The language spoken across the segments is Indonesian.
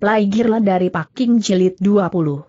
Play dari Paking Jilid 20.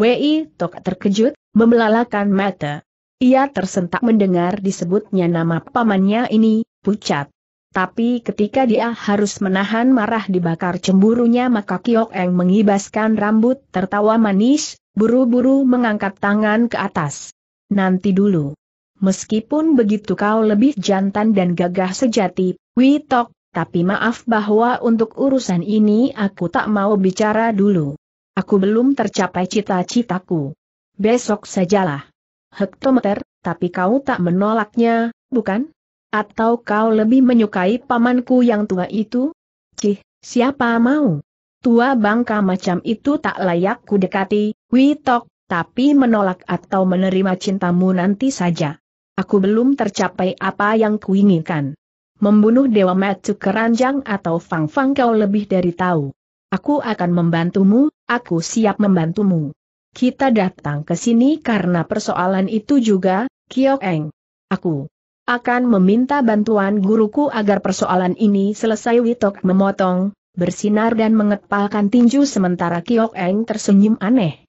Wei Tok terkejut, membelalakan mata. Ia tersentak mendengar disebutnya nama pamannya ini, pucat. Tapi ketika dia harus menahan marah dibakar cemburunya maka Kiok Eng mengibaskan rambut tertawa manis, buru-buru mengangkat tangan ke atas. Nanti dulu. Meskipun begitu kau lebih jantan dan gagah sejati, Wei Tok tapi maaf bahwa untuk urusan ini aku tak mau bicara dulu. Aku belum tercapai cita-citaku. Besok sajalah. Hektometer, tapi kau tak menolaknya, bukan? Atau kau lebih menyukai pamanku yang tua itu? Cih, siapa mau? Tua bangka macam itu tak layak ku dekati, Witok, tapi menolak atau menerima cintamu nanti saja. Aku belum tercapai apa yang kuinginkan membunuh Dewa Matsu Keranjang atau Fang Fang kau lebih dari tahu. Aku akan membantumu, aku siap membantumu. Kita datang ke sini karena persoalan itu juga, Kiok Eng. Aku akan meminta bantuan guruku agar persoalan ini selesai Witok memotong, bersinar dan mengepalkan tinju sementara Kiok Eng tersenyum aneh.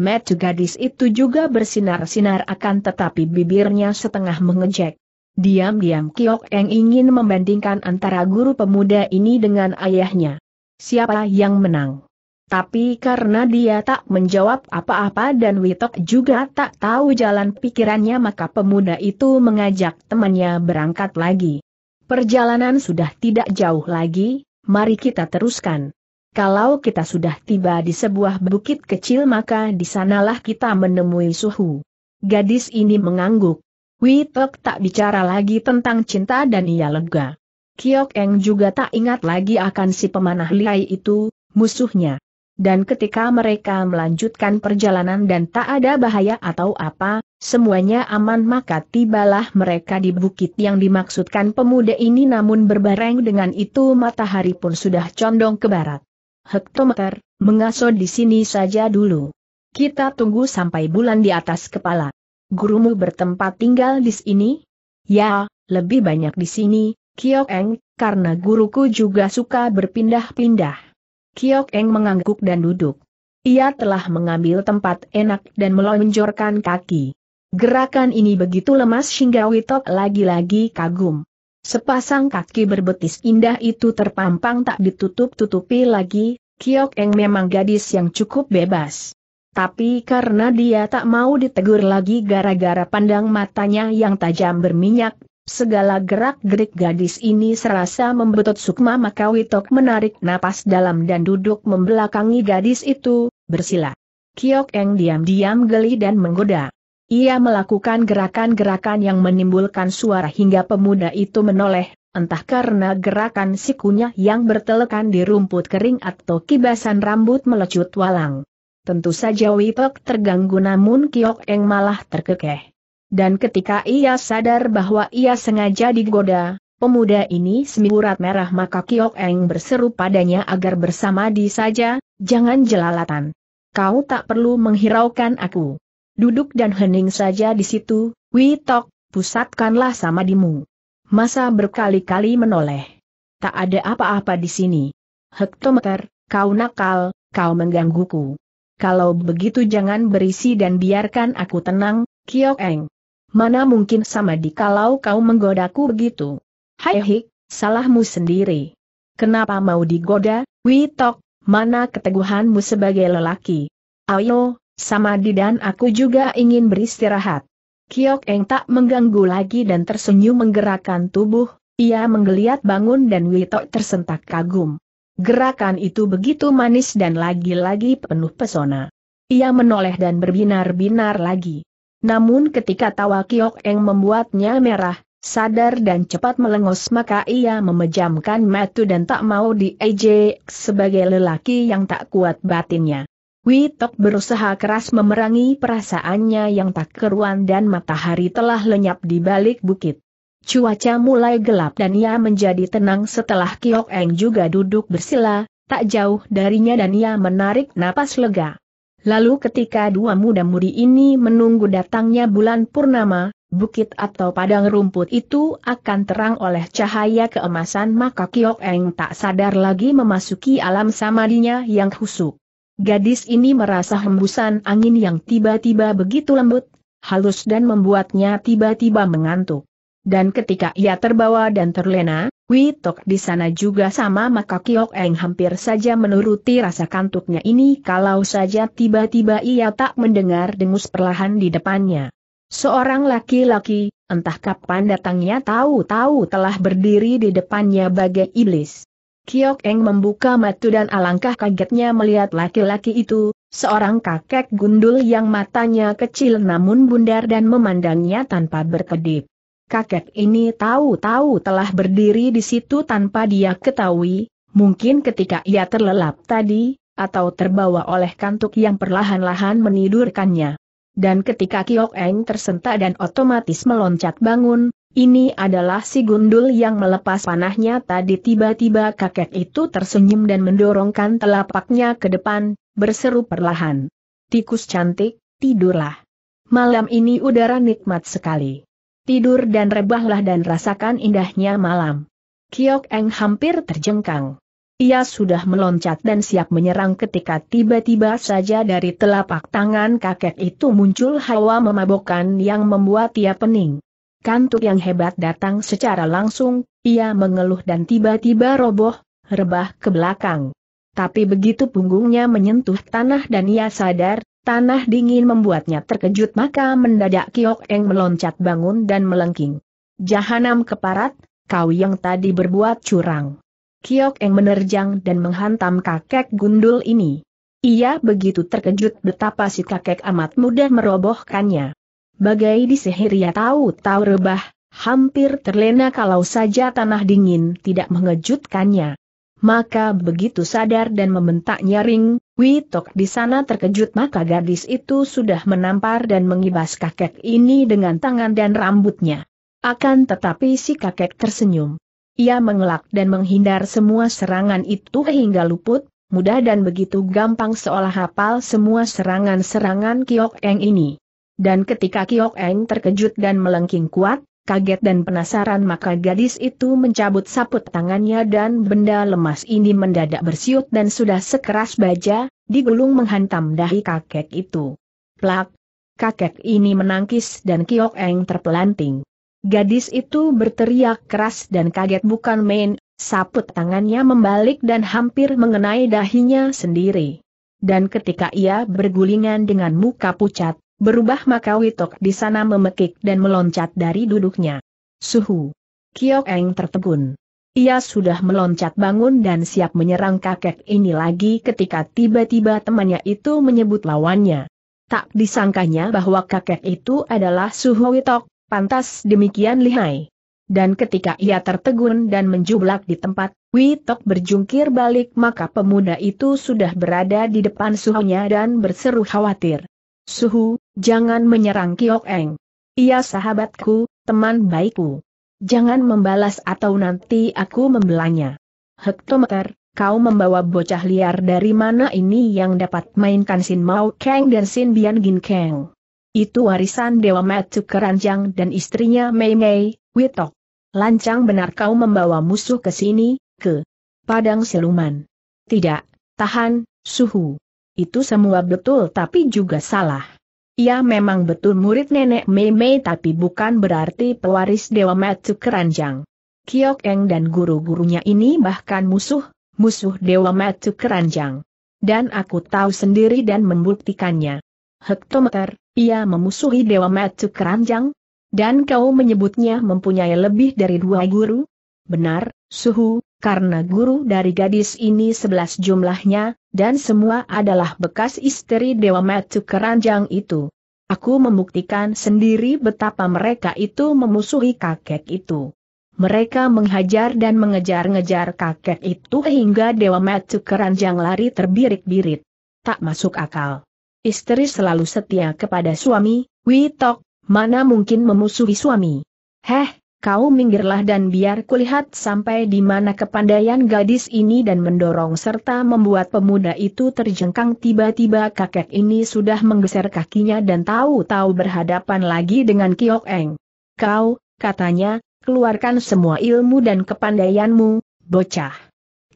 Metu gadis itu juga bersinar-sinar akan tetapi bibirnya setengah mengejek. Diam-diam Kiok Eng ingin membandingkan antara guru pemuda ini dengan ayahnya. Siapa yang menang? Tapi karena dia tak menjawab apa-apa dan Witok juga tak tahu jalan pikirannya maka pemuda itu mengajak temannya berangkat lagi. Perjalanan sudah tidak jauh lagi, mari kita teruskan. Kalau kita sudah tiba di sebuah bukit kecil maka di sanalah kita menemui suhu. Gadis ini mengangguk. Witok tak bicara lagi tentang cinta dan ia lega. Kiok Eng juga tak ingat lagi akan si pemanah liai itu, musuhnya. Dan ketika mereka melanjutkan perjalanan dan tak ada bahaya atau apa, semuanya aman maka tibalah mereka di bukit yang dimaksudkan pemuda ini namun berbareng dengan itu matahari pun sudah condong ke barat. Hektometer, mengaso di sini saja dulu. Kita tunggu sampai bulan di atas kepala gurumu bertempat tinggal di sini? Ya, lebih banyak di sini, Kiok Eng, karena guruku juga suka berpindah-pindah. Kiok Eng mengangguk dan duduk. Ia telah mengambil tempat enak dan melonjorkan kaki. Gerakan ini begitu lemas hingga Witok lagi-lagi kagum. Sepasang kaki berbetis indah itu terpampang tak ditutup-tutupi lagi, Kiok Eng memang gadis yang cukup bebas. Tapi karena dia tak mau ditegur lagi gara-gara pandang matanya yang tajam berminyak, segala gerak-gerik gadis ini serasa membetut Sukma maka Witok menarik napas dalam dan duduk membelakangi gadis itu, bersila. Kiok Eng diam-diam geli dan menggoda. Ia melakukan gerakan-gerakan yang menimbulkan suara hingga pemuda itu menoleh, entah karena gerakan sikunya yang bertelekan di rumput kering atau kibasan rambut melecut walang. Tentu saja Wipek terganggu namun Kiok Eng malah terkekeh. Dan ketika ia sadar bahwa ia sengaja digoda, pemuda ini semburat merah maka Kiok Eng berseru padanya agar bersama di saja, jangan jelalatan. Kau tak perlu menghiraukan aku. Duduk dan hening saja di situ, Witok, pusatkanlah sama samadimu. Masa berkali-kali menoleh. Tak ada apa-apa di sini. Hektometer, kau nakal, kau menggangguku kalau begitu jangan berisi dan biarkan aku tenang, Kiok Eng. Mana mungkin sama di kalau kau menggodaku begitu. Hai hik, salahmu sendiri. Kenapa mau digoda, Witok, mana keteguhanmu sebagai lelaki? Ayo, sama di dan aku juga ingin beristirahat. Kiok Eng tak mengganggu lagi dan tersenyum menggerakkan tubuh, ia menggeliat bangun dan Witok tersentak kagum. Gerakan itu begitu manis dan lagi-lagi penuh pesona. Ia menoleh dan berbinar-binar lagi. Namun ketika tawa Kiok Eng membuatnya merah, sadar dan cepat melengos maka ia memejamkan mata dan tak mau diejek sebagai lelaki yang tak kuat batinnya. Witok berusaha keras memerangi perasaannya yang tak keruan dan matahari telah lenyap di balik bukit. Cuaca mulai gelap dan ia menjadi tenang setelah Kiok Eng juga duduk bersila, tak jauh darinya dan ia menarik napas lega. Lalu ketika dua muda-mudi ini menunggu datangnya bulan purnama, bukit atau padang rumput itu akan terang oleh cahaya keemasan maka Kiok Eng tak sadar lagi memasuki alam samadinya yang khusuk. Gadis ini merasa hembusan angin yang tiba-tiba begitu lembut, halus dan membuatnya tiba-tiba mengantuk. Dan ketika ia terbawa dan terlena, Witok di sana juga sama maka Kiok Eng hampir saja menuruti rasa kantuknya ini kalau saja tiba-tiba ia tak mendengar dengus perlahan di depannya. Seorang laki-laki, entah kapan datangnya tahu-tahu telah berdiri di depannya bagai iblis. Kiok Eng membuka matu dan alangkah kagetnya melihat laki-laki itu, seorang kakek gundul yang matanya kecil namun bundar dan memandangnya tanpa berkedip kakek ini tahu-tahu telah berdiri di situ tanpa dia ketahui, mungkin ketika ia terlelap tadi, atau terbawa oleh kantuk yang perlahan-lahan menidurkannya. Dan ketika Kiok Eng tersentak dan otomatis meloncat bangun, ini adalah si gundul yang melepas panahnya tadi tiba-tiba kakek itu tersenyum dan mendorongkan telapaknya ke depan, berseru perlahan. Tikus cantik, tidurlah. Malam ini udara nikmat sekali tidur dan rebahlah dan rasakan indahnya malam. Kiok Eng hampir terjengkang. Ia sudah meloncat dan siap menyerang ketika tiba-tiba saja dari telapak tangan kakek itu muncul hawa memabokkan yang membuat ia pening. Kantuk yang hebat datang secara langsung, ia mengeluh dan tiba-tiba roboh, rebah ke belakang. Tapi begitu punggungnya menyentuh tanah dan ia sadar, Tanah dingin membuatnya terkejut maka mendadak Kiok Eng meloncat bangun dan melengking. Jahanam keparat, kau yang tadi berbuat curang. Kiok Eng menerjang dan menghantam kakek gundul ini. Ia begitu terkejut betapa si kakek amat mudah merobohkannya. Bagai di sihir ia tahu-tahu rebah, hampir terlena kalau saja tanah dingin tidak mengejutkannya. Maka begitu sadar dan membentak nyaring, Witok di sana terkejut maka gadis itu sudah menampar dan mengibas kakek ini dengan tangan dan rambutnya. Akan tetapi si kakek tersenyum. Ia mengelak dan menghindar semua serangan itu hingga luput, mudah dan begitu gampang seolah hafal semua serangan-serangan Kiok Eng ini. Dan ketika Kiok Eng terkejut dan melengking kuat, kaget dan penasaran maka gadis itu mencabut saput tangannya dan benda lemas ini mendadak bersiut dan sudah sekeras baja, digulung menghantam dahi kakek itu. Plak! Kakek ini menangkis dan Kiok Eng terpelanting. Gadis itu berteriak keras dan kaget bukan main, saput tangannya membalik dan hampir mengenai dahinya sendiri. Dan ketika ia bergulingan dengan muka pucat, Berubah maka Witok di sana memekik dan meloncat dari duduknya. Suhu. Kiok Eng tertegun. Ia sudah meloncat bangun dan siap menyerang kakek ini lagi ketika tiba-tiba temannya itu menyebut lawannya. Tak disangkanya bahwa kakek itu adalah Suhu Witok, pantas demikian lihai. Dan ketika ia tertegun dan menjublak di tempat, Witok berjungkir balik maka pemuda itu sudah berada di depan suhunya dan berseru khawatir. Suhu, Jangan menyerang Kiok Eng. Ia sahabatku, teman baikku. Jangan membalas atau nanti aku membelanya. Hektometer, kau membawa bocah liar dari mana ini yang dapat mainkan Sin Mao Kang dan Sin Bian Gin Kang? Itu warisan Dewa Matu Keranjang dan istrinya Mei Mei, Witok. Lancang benar kau membawa musuh ke sini, ke Padang Siluman. Tidak, tahan, suhu. Itu semua betul tapi juga salah. Ia ya memang betul murid nenek Mei Mei tapi bukan berarti pewaris Dewa Matsu Keranjang. Kiok Eng dan guru-gurunya ini bahkan musuh, musuh Dewa Matsu Keranjang. Dan aku tahu sendiri dan membuktikannya. Hektometer, ia memusuhi Dewa Matsu Keranjang? Dan kau menyebutnya mempunyai lebih dari dua guru? Benar, Suhu, karena guru dari gadis ini sebelas jumlahnya, dan semua adalah bekas istri Dewa Metu Keranjang itu. Aku membuktikan sendiri betapa mereka itu memusuhi kakek itu. Mereka menghajar dan mengejar-ngejar kakek itu hingga Dewa Metu Keranjang lari terbirit-birit. Tak masuk akal. Istri selalu setia kepada suami, Witok, mana mungkin memusuhi suami. Heh, kau minggirlah dan biar kulihat sampai di mana kepandaian gadis ini dan mendorong serta membuat pemuda itu terjengkang tiba-tiba kakek ini sudah menggeser kakinya dan tahu-tahu berhadapan lagi dengan Kiok Eng. Kau, katanya, keluarkan semua ilmu dan kepandaianmu, bocah.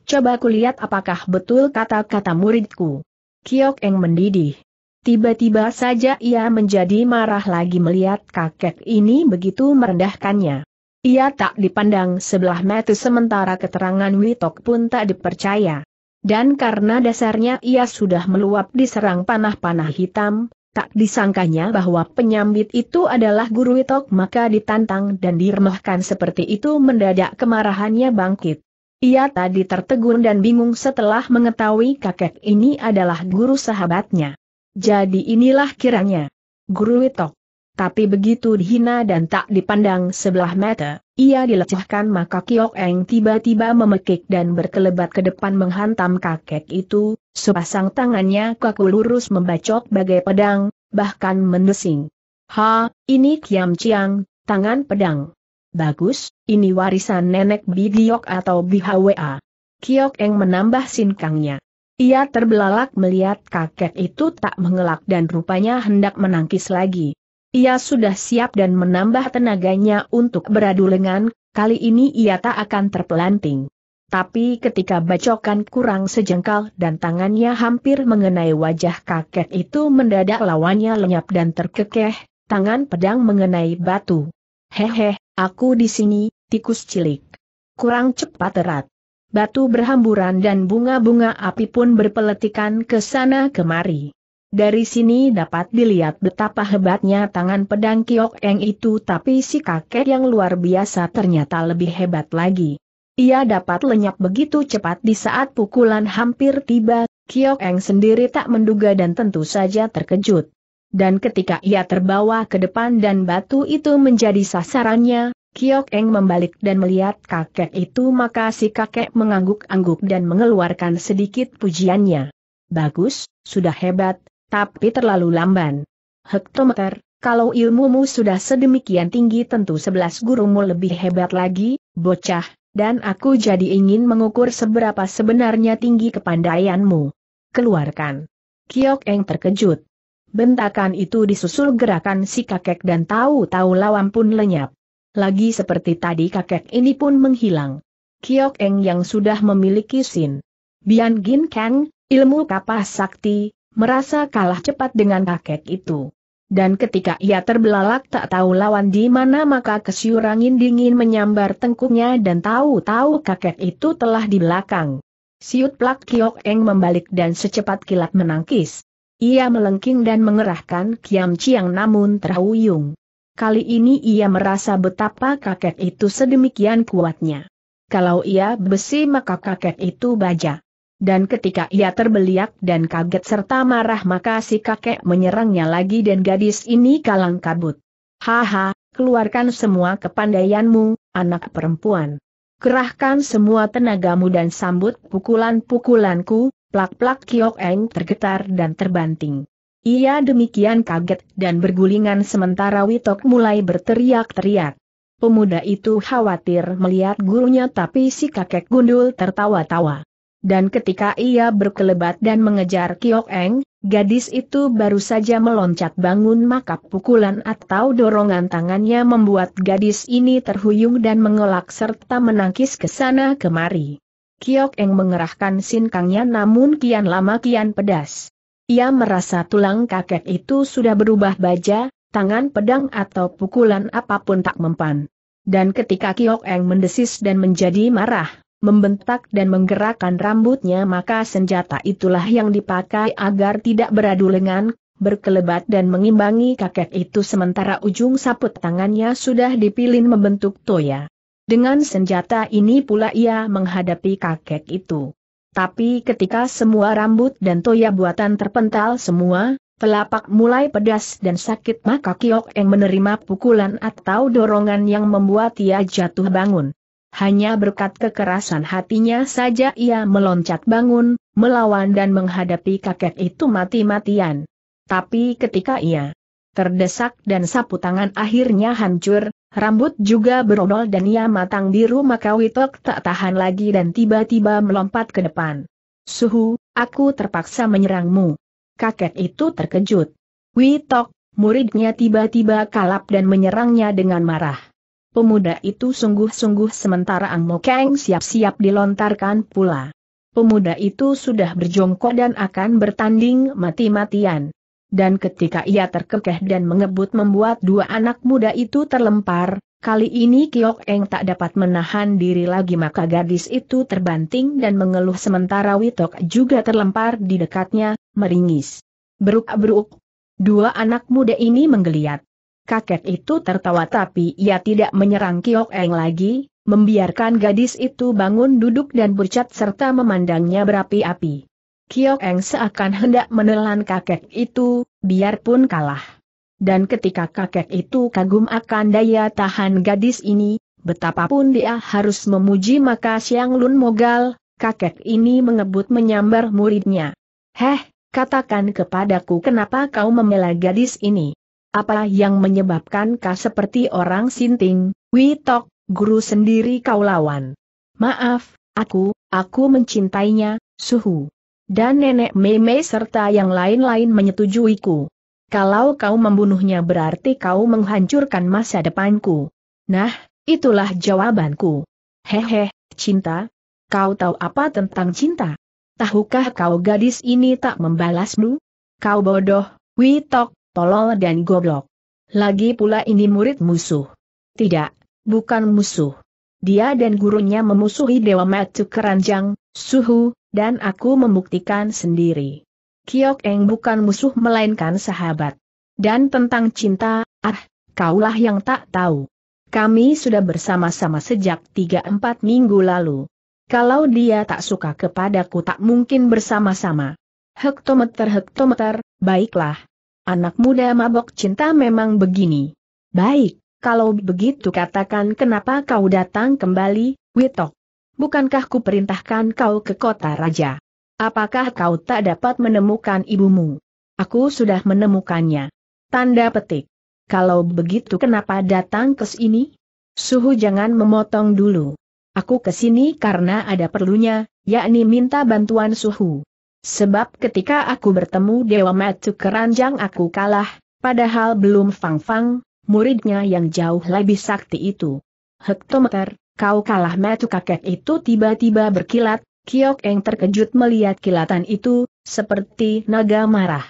Coba kulihat apakah betul kata-kata muridku. Kiok Eng mendidih. Tiba-tiba saja ia menjadi marah lagi melihat kakek ini begitu merendahkannya. Ia tak dipandang sebelah mata sementara keterangan Witok pun tak dipercaya. Dan karena dasarnya ia sudah meluap diserang panah-panah hitam, tak disangkanya bahwa penyambit itu adalah guru Witok maka ditantang dan diremahkan seperti itu mendadak kemarahannya bangkit. Ia tadi tertegun dan bingung setelah mengetahui kakek ini adalah guru sahabatnya. Jadi inilah kiranya. Guru Witok tapi begitu dihina dan tak dipandang sebelah mata, ia dilecehkan maka Kiok Eng tiba-tiba memekik dan berkelebat ke depan menghantam kakek itu, sepasang tangannya kaku lurus membacok bagai pedang, bahkan mendesing. Ha, ini Kiam Chiang, tangan pedang. Bagus, ini warisan nenek Bidiok atau Bihwa. Kiok Eng menambah sinkangnya. Ia terbelalak melihat kakek itu tak mengelak dan rupanya hendak menangkis lagi. Ia sudah siap dan menambah tenaganya untuk beradu lengan, kali ini ia tak akan terpelanting. Tapi ketika bacokan kurang sejengkal dan tangannya hampir mengenai wajah kakek itu mendadak lawannya lenyap dan terkekeh, tangan pedang mengenai batu. Hehe, aku di sini, tikus cilik. Kurang cepat erat. Batu berhamburan dan bunga-bunga api pun berpeletikan ke sana kemari. Dari sini dapat dilihat betapa hebatnya tangan pedang Kiok Eng itu tapi si kakek yang luar biasa ternyata lebih hebat lagi. Ia dapat lenyap begitu cepat di saat pukulan hampir tiba, Kiok Eng sendiri tak menduga dan tentu saja terkejut. Dan ketika ia terbawa ke depan dan batu itu menjadi sasarannya, Kiok Eng membalik dan melihat kakek itu maka si kakek mengangguk-angguk dan mengeluarkan sedikit pujiannya. Bagus, sudah hebat, tapi terlalu lamban. Hektometer, kalau ilmumu sudah sedemikian tinggi tentu sebelas gurumu lebih hebat lagi, bocah, dan aku jadi ingin mengukur seberapa sebenarnya tinggi kepandaianmu. Keluarkan. Kiok Eng terkejut. Bentakan itu disusul gerakan si kakek dan tahu-tahu lawan pun lenyap. Lagi seperti tadi kakek ini pun menghilang. Kiok Eng yang sudah memiliki sin. Bian Gin Kang, ilmu kapas sakti, merasa kalah cepat dengan kakek itu. Dan ketika ia terbelalak tak tahu lawan di mana maka kesiurangin dingin menyambar tengkuknya dan tahu-tahu kakek itu telah di belakang. Siut plak kiok eng membalik dan secepat kilat menangkis. Ia melengking dan mengerahkan kiam ciang namun terhuyung. Kali ini ia merasa betapa kakek itu sedemikian kuatnya. Kalau ia besi maka kakek itu baja. Dan ketika ia terbeliak dan kaget serta marah maka si kakek menyerangnya lagi dan gadis ini kalang kabut. Haha, keluarkan semua kepandaianmu, anak perempuan. Kerahkan semua tenagamu dan sambut pukulan-pukulanku, plak-plak Kiok Eng tergetar dan terbanting. Ia demikian kaget dan bergulingan sementara Witok mulai berteriak-teriak. Pemuda itu khawatir melihat gurunya tapi si kakek gundul tertawa-tawa dan ketika ia berkelebat dan mengejar Kiok Eng, gadis itu baru saja meloncat bangun maka pukulan atau dorongan tangannya membuat gadis ini terhuyung dan mengelak serta menangkis ke sana kemari. Kiok Eng mengerahkan sinkangnya namun kian lama kian pedas. Ia merasa tulang kakek itu sudah berubah baja, tangan pedang atau pukulan apapun tak mempan. Dan ketika Kiok Eng mendesis dan menjadi marah, membentak dan menggerakkan rambutnya maka senjata itulah yang dipakai agar tidak beradu lengan, berkelebat dan mengimbangi kakek itu sementara ujung saput tangannya sudah dipilin membentuk toya. Dengan senjata ini pula ia menghadapi kakek itu. Tapi ketika semua rambut dan toya buatan terpental semua, Telapak mulai pedas dan sakit maka Kiok yang menerima pukulan atau dorongan yang membuat ia jatuh bangun hanya berkat kekerasan hatinya saja ia meloncat bangun, melawan dan menghadapi kakek itu mati-matian. Tapi ketika ia terdesak dan sapu tangan akhirnya hancur, rambut juga berodol dan ia matang biru maka Witok tak tahan lagi dan tiba-tiba melompat ke depan. Suhu, aku terpaksa menyerangmu. Kakek itu terkejut. Witok, muridnya tiba-tiba kalap dan menyerangnya dengan marah. Pemuda itu sungguh-sungguh sementara Ang Mo Kang siap-siap dilontarkan pula. Pemuda itu sudah berjongkok dan akan bertanding mati-matian. Dan ketika ia terkekeh dan mengebut membuat dua anak muda itu terlempar, kali ini Kiok Eng tak dapat menahan diri lagi maka gadis itu terbanting dan mengeluh sementara Witok juga terlempar di dekatnya, meringis. Beruk-beruk. Dua anak muda ini menggeliat. Kakek itu tertawa tapi ia tidak menyerang Kiok Eng lagi, membiarkan gadis itu bangun duduk dan bercat serta memandangnya berapi-api. Kiok Eng seakan hendak menelan kakek itu, biarpun kalah. Dan ketika kakek itu kagum akan daya tahan gadis ini, betapapun dia harus memuji maka Siang Lun Mogal, kakek ini mengebut menyambar muridnya. Heh, katakan kepadaku kenapa kau membela gadis ini. Apa yang menyebabkan kau seperti orang sinting, Witok, guru sendiri kau lawan. Maaf, aku, aku mencintainya, suhu. Dan nenek meme serta yang lain-lain menyetujuiku. Kalau kau membunuhnya berarti kau menghancurkan masa depanku. Nah, itulah jawabanku. Hehe, cinta. Kau tahu apa tentang cinta? Tahukah kau gadis ini tak membalasmu? Kau bodoh, Witok, tolol dan goblok. Lagi pula ini murid musuh. Tidak, bukan musuh. Dia dan gurunya memusuhi Dewa Matu Keranjang, Suhu, dan aku membuktikan sendiri. Kiok Eng bukan musuh melainkan sahabat. Dan tentang cinta, ah, kaulah yang tak tahu. Kami sudah bersama-sama sejak 3-4 minggu lalu. Kalau dia tak suka kepadaku tak mungkin bersama-sama. Hektometer-hektometer, baiklah, Anak muda mabok cinta memang begini. Baik, kalau begitu katakan kenapa kau datang kembali, Witok. Bukankah ku perintahkan kau ke kota raja? Apakah kau tak dapat menemukan ibumu? Aku sudah menemukannya. Tanda petik. Kalau begitu kenapa datang ke sini? Suhu jangan memotong dulu. Aku ke sini karena ada perlunya, yakni minta bantuan Suhu. Sebab ketika aku bertemu Dewa Matu Keranjang aku kalah, padahal belum Fang Fang, muridnya yang jauh lebih sakti itu. Hektometer, kau kalah Metu kakek itu tiba-tiba berkilat, Kiok Eng terkejut melihat kilatan itu, seperti naga marah.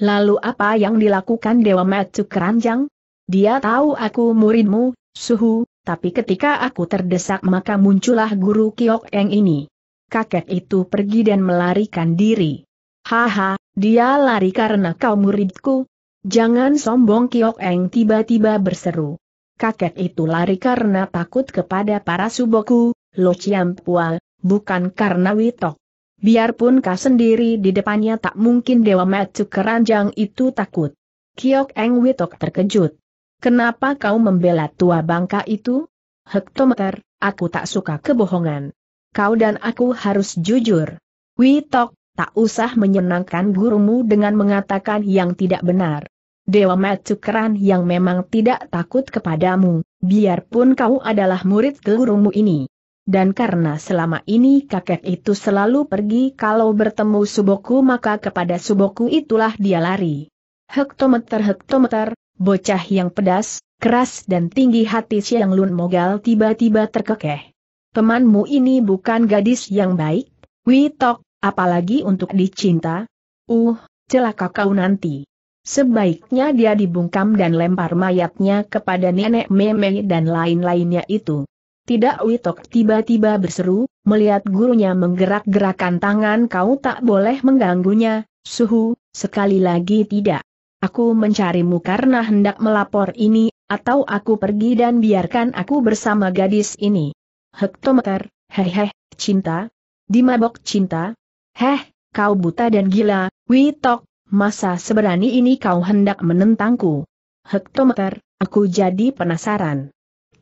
Lalu apa yang dilakukan Dewa Matu Keranjang? Dia tahu aku muridmu, Suhu, tapi ketika aku terdesak maka muncullah guru Kiok Eng ini kakek itu pergi dan melarikan diri. Haha, dia lari karena kau muridku. Jangan sombong Kiok Eng tiba-tiba berseru. Kakek itu lari karena takut kepada para suboku, Lo Ciampual, bukan karena Witok. Biarpun kau sendiri di depannya tak mungkin Dewa Matsu keranjang itu takut. Kiok Eng Witok terkejut. Kenapa kau membela tua bangka itu? Hektometer, aku tak suka kebohongan kau dan aku harus jujur. Witok, tak usah menyenangkan gurumu dengan mengatakan yang tidak benar. Dewa Matukran yang memang tidak takut kepadamu, biarpun kau adalah murid gurumu ini. Dan karena selama ini kakek itu selalu pergi kalau bertemu Suboku maka kepada Suboku itulah dia lari. Hektometer-hektometer, bocah yang pedas, keras dan tinggi hati siang Lun Mogal tiba-tiba terkekeh. Temanmu ini bukan gadis yang baik, Witok, apalagi untuk dicinta. Uh, celaka kau nanti. Sebaiknya dia dibungkam dan lempar mayatnya kepada nenek meme dan lain-lainnya itu. Tidak Witok tiba-tiba berseru, melihat gurunya menggerak-gerakan tangan kau tak boleh mengganggunya, suhu, sekali lagi tidak. Aku mencarimu karena hendak melapor ini, atau aku pergi dan biarkan aku bersama gadis ini hektometer, heh heh, cinta, dimabok cinta, heh, kau buta dan gila, witok, masa seberani ini kau hendak menentangku. Hektometer, aku jadi penasaran.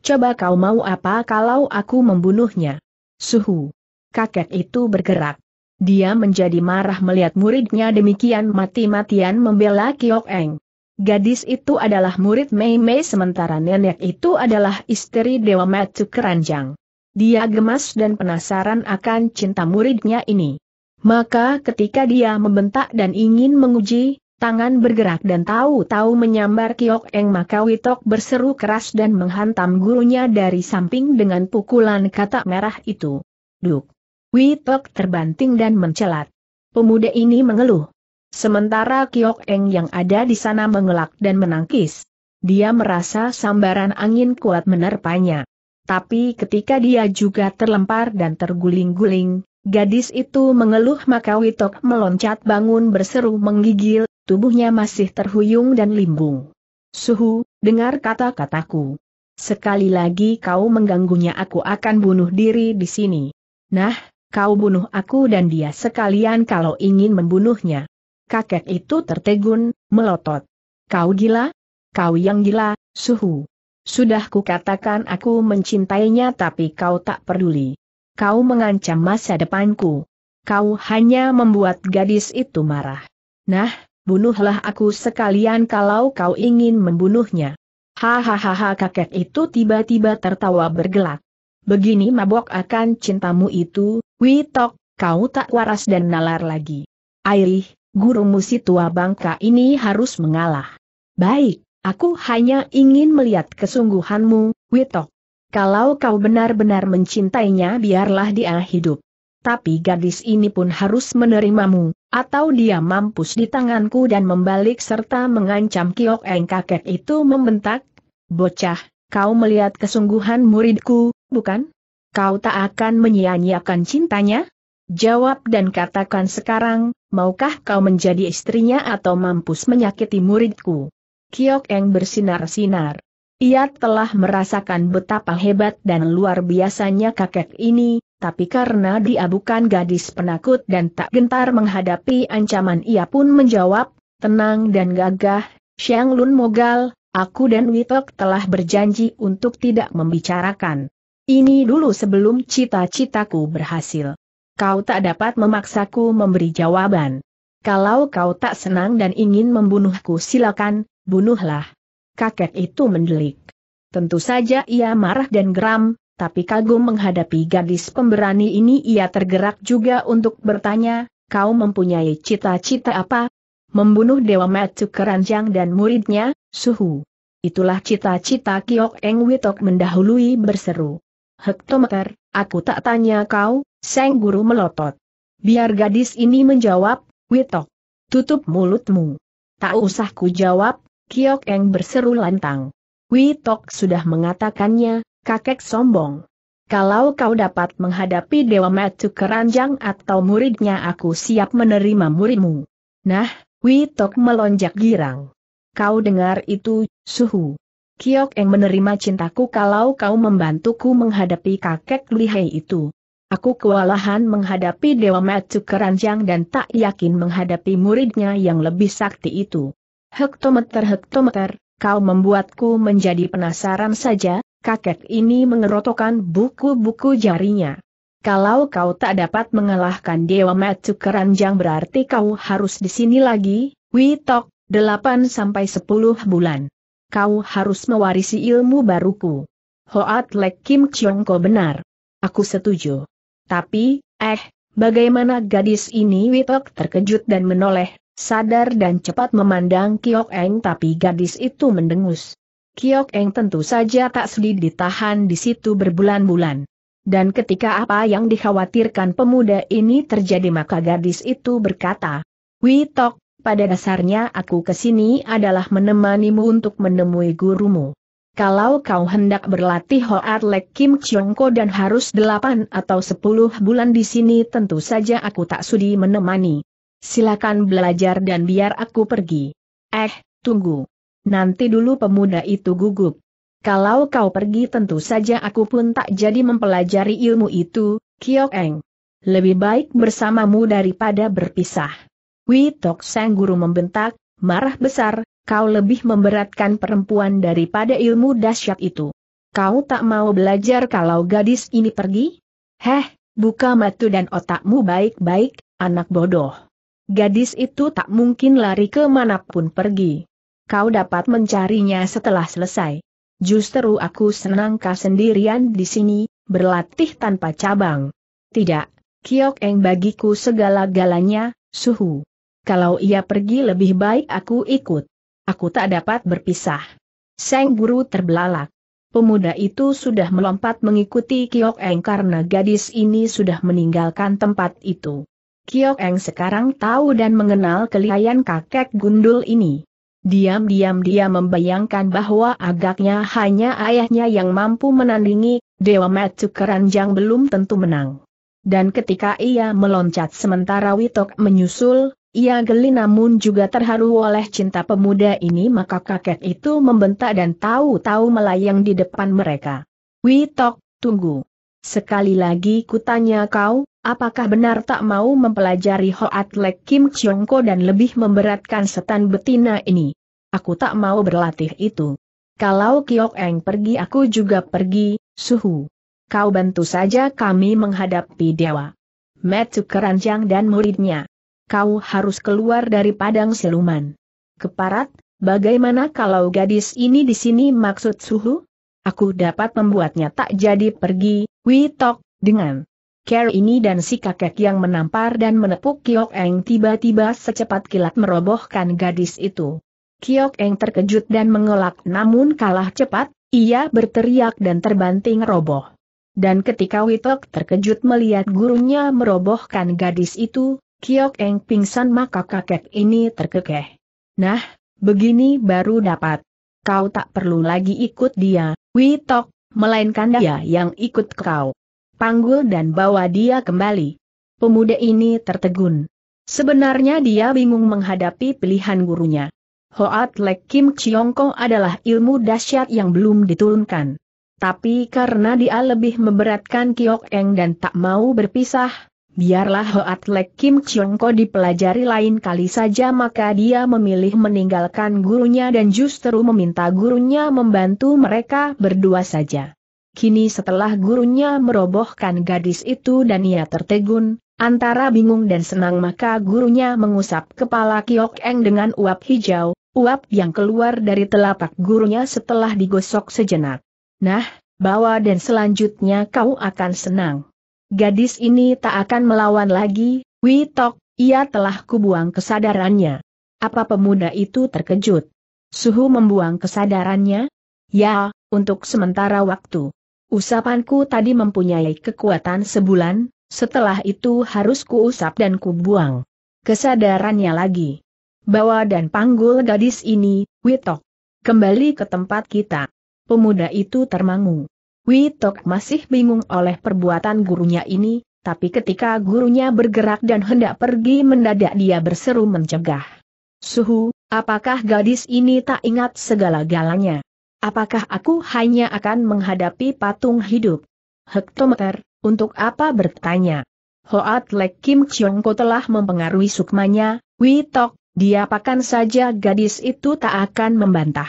Coba kau mau apa kalau aku membunuhnya? Suhu. Kakek itu bergerak. Dia menjadi marah melihat muridnya demikian mati-matian membela Kiok Eng. Gadis itu adalah murid Mei Mei sementara nenek itu adalah istri Dewa Matu Keranjang. Dia gemas dan penasaran akan cinta muridnya ini. Maka ketika dia membentak dan ingin menguji, tangan bergerak dan tahu-tahu menyambar Kiok Eng maka Witok berseru keras dan menghantam gurunya dari samping dengan pukulan katak merah itu. Duk! Witok terbanting dan mencelat. Pemuda ini mengeluh. Sementara Kiok Eng yang ada di sana mengelak dan menangkis. Dia merasa sambaran angin kuat menerpanya. Tapi ketika dia juga terlempar dan terguling-guling, gadis itu mengeluh maka Witok meloncat bangun berseru menggigil, tubuhnya masih terhuyung dan limbung. Suhu, dengar kata-kataku. Sekali lagi kau mengganggunya aku akan bunuh diri di sini. Nah, kau bunuh aku dan dia sekalian kalau ingin membunuhnya. Kakek itu tertegun, melotot. Kau gila? Kau yang gila, Suhu. Sudah kukatakan aku mencintainya tapi kau tak peduli. Kau mengancam masa depanku. Kau hanya membuat gadis itu marah. Nah, bunuhlah aku sekalian kalau kau ingin membunuhnya. Hahaha kakek itu tiba-tiba tertawa bergelak. Begini mabok akan cintamu itu, Witok, kau tak waras dan nalar lagi. Airih, guru musi tua bangka ini harus mengalah. Baik, Aku hanya ingin melihat kesungguhanmu, Wito. Kalau kau benar-benar mencintainya biarlah dia hidup. Tapi gadis ini pun harus menerimamu, atau dia mampus di tanganku dan membalik serta mengancam Kiok Eng kakek itu membentak, Bocah, kau melihat kesungguhan muridku, bukan? Kau tak akan menyia-nyiakan cintanya? Jawab dan katakan sekarang, maukah kau menjadi istrinya atau mampus menyakiti muridku? Kiok Eng bersinar-sinar. Ia telah merasakan betapa hebat dan luar biasanya kakek ini, tapi karena dia bukan gadis penakut dan tak gentar menghadapi ancaman ia pun menjawab, tenang dan gagah, Xiang Lun Mogal, aku dan Witok telah berjanji untuk tidak membicarakan. Ini dulu sebelum cita-citaku berhasil. Kau tak dapat memaksaku memberi jawaban. Kalau kau tak senang dan ingin membunuhku silakan, bunuhlah. Kakek itu mendelik. Tentu saja ia marah dan geram, tapi kagum menghadapi gadis pemberani ini ia tergerak juga untuk bertanya, kau mempunyai cita-cita apa? Membunuh Dewa Matsu Keranjang dan muridnya, Suhu. Itulah cita-cita Kiok Eng Witok mendahului berseru. Hektometer, aku tak tanya kau, Seng Guru melotot. Biar gadis ini menjawab, Witok. Tutup mulutmu. Tak usah ku jawab, Kiok Eng berseru lantang. Witok sudah mengatakannya, kakek sombong. Kalau kau dapat menghadapi Dewa Matu Keranjang atau muridnya aku siap menerima muridmu. Nah, Witok melonjak girang. Kau dengar itu, suhu. Kiok Eng menerima cintaku kalau kau membantuku menghadapi kakek lihai itu. Aku kewalahan menghadapi Dewa Matu Keranjang dan tak yakin menghadapi muridnya yang lebih sakti itu. Hektometer-hektometer, kau membuatku menjadi penasaran saja, kakek ini mengerotokan buku-buku jarinya. Kalau kau tak dapat mengalahkan Dewa Matsu Keranjang berarti kau harus di sini lagi, Witok, 8-10 bulan. Kau harus mewarisi ilmu baruku. Hoat Lek Kim Ko benar. Aku setuju. Tapi, eh, Bagaimana gadis ini Witok terkejut dan menoleh, sadar dan cepat memandang Kiok Eng tapi gadis itu mendengus. Kiok Eng tentu saja tak sedih ditahan di situ berbulan-bulan. Dan ketika apa yang dikhawatirkan pemuda ini terjadi maka gadis itu berkata, Witok, pada dasarnya aku kesini adalah menemanimu untuk menemui gurumu. Kalau kau hendak berlatih Hoat Lek Kim Chiong Ko dan harus delapan atau sepuluh bulan di sini tentu saja aku tak sudi menemani. Silakan belajar dan biar aku pergi. Eh, tunggu. Nanti dulu pemuda itu gugup. Kalau kau pergi tentu saja aku pun tak jadi mempelajari ilmu itu, Kiok Eng. Lebih baik bersamamu daripada berpisah. Tok Sang Guru membentak, marah besar, kau lebih memberatkan perempuan daripada ilmu dahsyat itu. Kau tak mau belajar kalau gadis ini pergi? Heh, buka mata dan otakmu baik-baik, anak bodoh. Gadis itu tak mungkin lari ke manapun pergi. Kau dapat mencarinya setelah selesai. Justru aku senang kau sendirian di sini, berlatih tanpa cabang. Tidak, Kiok Eng bagiku segala-galanya, suhu. Kalau ia pergi lebih baik aku ikut. Aku tak dapat berpisah. Seng guru terbelalak. Pemuda itu sudah melompat mengikuti Kiok Eng karena gadis ini sudah meninggalkan tempat itu. Kiok Eng sekarang tahu dan mengenal kelihayan kakek gundul ini. Diam-diam dia membayangkan bahwa agaknya hanya ayahnya yang mampu menandingi, Dewa Matsu Keranjang belum tentu menang. Dan ketika ia meloncat sementara Witok menyusul, ia geli namun juga terharu oleh cinta pemuda ini maka kakek itu membentak dan tahu-tahu melayang di depan mereka. Witok, tunggu. Sekali lagi kutanya kau, Apakah benar tak mau mempelajari Hoat Lek Kim Ko dan lebih memberatkan setan betina ini? Aku tak mau berlatih itu. Kalau Kiok Eng pergi aku juga pergi, suhu. Kau bantu saja kami menghadapi dewa. Metu Keranjang dan muridnya. Kau harus keluar dari padang siluman. Keparat, bagaimana kalau gadis ini di sini maksud suhu? Aku dapat membuatnya tak jadi pergi, Witok, dengan Care ini dan si kakek yang menampar dan menepuk Kiok Eng tiba-tiba secepat kilat merobohkan gadis itu. Kiok Eng terkejut dan mengelak namun kalah cepat, ia berteriak dan terbanting roboh. Dan ketika Witok terkejut melihat gurunya merobohkan gadis itu, Kiok Eng pingsan maka kakek ini terkekeh. Nah, begini baru dapat. Kau tak perlu lagi ikut dia, Witok, melainkan dia yang ikut kau panggul dan bawa dia kembali. Pemuda ini tertegun. Sebenarnya dia bingung menghadapi pilihan gurunya. Hoat Lek Kim Chiongko adalah ilmu dahsyat yang belum diturunkan. Tapi karena dia lebih memberatkan Kiok Eng dan tak mau berpisah, biarlah Hoat Lek Kim Chiongko dipelajari lain kali saja maka dia memilih meninggalkan gurunya dan justru meminta gurunya membantu mereka berdua saja. Kini setelah gurunya merobohkan gadis itu dan ia tertegun, antara bingung dan senang maka gurunya mengusap kepala Kiok Eng dengan uap hijau, uap yang keluar dari telapak gurunya setelah digosok sejenak. Nah, bawa dan selanjutnya kau akan senang. Gadis ini tak akan melawan lagi, Witok, ia telah kubuang kesadarannya. Apa pemuda itu terkejut? Suhu membuang kesadarannya? Ya, untuk sementara waktu. Usapanku tadi mempunyai kekuatan sebulan, setelah itu harus kuusap dan kubuang. Kesadarannya lagi. Bawa dan panggul gadis ini, Witok. Kembali ke tempat kita. Pemuda itu termangu. Witok masih bingung oleh perbuatan gurunya ini, tapi ketika gurunya bergerak dan hendak pergi mendadak dia berseru mencegah. Suhu, apakah gadis ini tak ingat segala galanya? Apakah aku hanya akan menghadapi patung hidup? Hektometer, untuk apa bertanya? Hoat Lek Kim Ko telah mempengaruhi sukmanya, Wi dia pakan saja gadis itu tak akan membantah.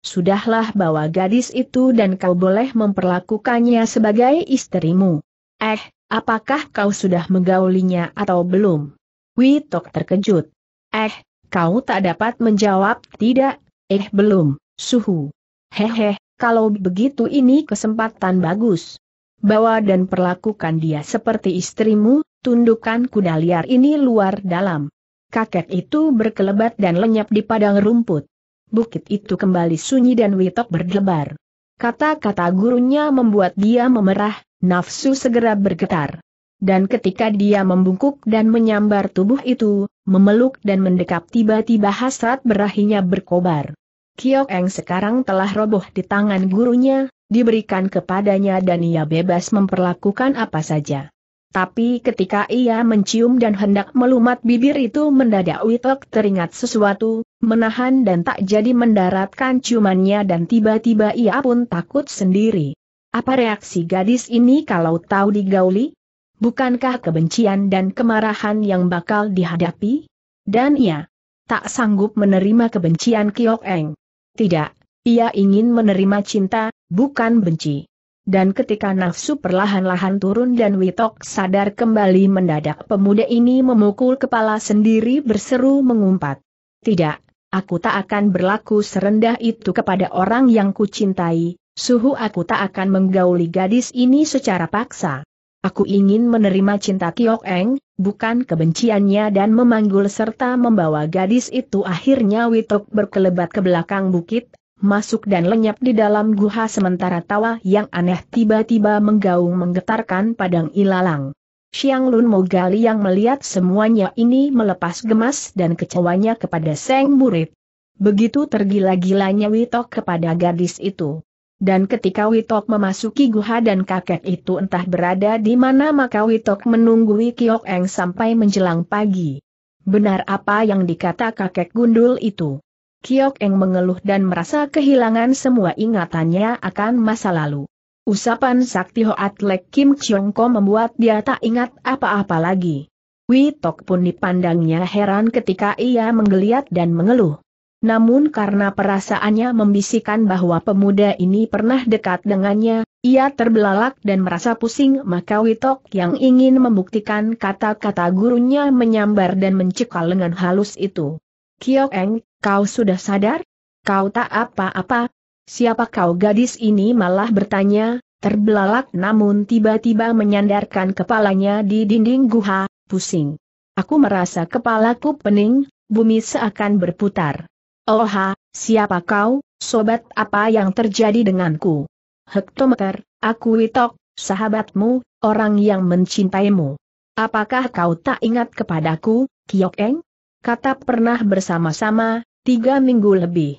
Sudahlah bawa gadis itu dan kau boleh memperlakukannya sebagai istrimu. Eh, apakah kau sudah menggaulinya atau belum? Tok terkejut. Eh, kau tak dapat menjawab tidak, eh belum, suhu. Hehe, kalau begitu ini kesempatan bagus. Bawa dan perlakukan dia seperti istrimu, Tundukkan kuda liar ini luar dalam. Kakek itu berkelebat dan lenyap di padang rumput. Bukit itu kembali sunyi dan Witok berdebar. Kata-kata gurunya membuat dia memerah, nafsu segera bergetar. Dan ketika dia membungkuk dan menyambar tubuh itu, memeluk dan mendekap tiba-tiba hasrat berahinya berkobar. Kiok Eng sekarang telah roboh di tangan gurunya, diberikan kepadanya dan ia bebas memperlakukan apa saja. Tapi ketika ia mencium dan hendak melumat bibir itu mendadak Witok teringat sesuatu, menahan dan tak jadi mendaratkan ciumannya dan tiba-tiba ia pun takut sendiri. Apa reaksi gadis ini kalau tahu digauli? Bukankah kebencian dan kemarahan yang bakal dihadapi? Dan ia tak sanggup menerima kebencian Kiok Eng. Tidak, ia ingin menerima cinta, bukan benci. Dan ketika nafsu perlahan-lahan turun dan Witok sadar kembali mendadak pemuda ini memukul kepala sendiri berseru mengumpat. Tidak, aku tak akan berlaku serendah itu kepada orang yang kucintai, suhu aku tak akan menggauli gadis ini secara paksa. Aku ingin menerima cinta Kiok Eng, bukan kebenciannya dan memanggul serta membawa gadis itu akhirnya Witok berkelebat ke belakang bukit, masuk dan lenyap di dalam guha sementara tawa yang aneh tiba-tiba menggaung menggetarkan padang ilalang. Xiang Lun Mogali yang melihat semuanya ini melepas gemas dan kecewanya kepada Seng Murid. Begitu tergila-gilanya Witok kepada gadis itu. Dan ketika Witok memasuki guha dan kakek itu entah berada di mana maka Witok menunggui Kiok Eng sampai menjelang pagi. Benar apa yang dikata kakek gundul itu. Kiok Eng mengeluh dan merasa kehilangan semua ingatannya akan masa lalu. Usapan sakti Hoat Lek Kim Chiong Ko membuat dia tak ingat apa-apa lagi. Witok pun dipandangnya heran ketika ia menggeliat dan mengeluh. Namun karena perasaannya membisikkan bahwa pemuda ini pernah dekat dengannya, ia terbelalak dan merasa pusing maka Witok yang ingin membuktikan kata-kata gurunya menyambar dan mencekal dengan halus itu. Kiok Eng, kau sudah sadar? Kau tak apa-apa? Siapa kau gadis ini malah bertanya, terbelalak namun tiba-tiba menyandarkan kepalanya di dinding guha, pusing. Aku merasa kepalaku pening, bumi seakan berputar. Oha, siapa kau, sobat apa yang terjadi denganku? Hektometer, aku Witok, sahabatmu, orang yang mencintaimu. Apakah kau tak ingat kepadaku, Kiokeng? Kata pernah bersama-sama, tiga minggu lebih.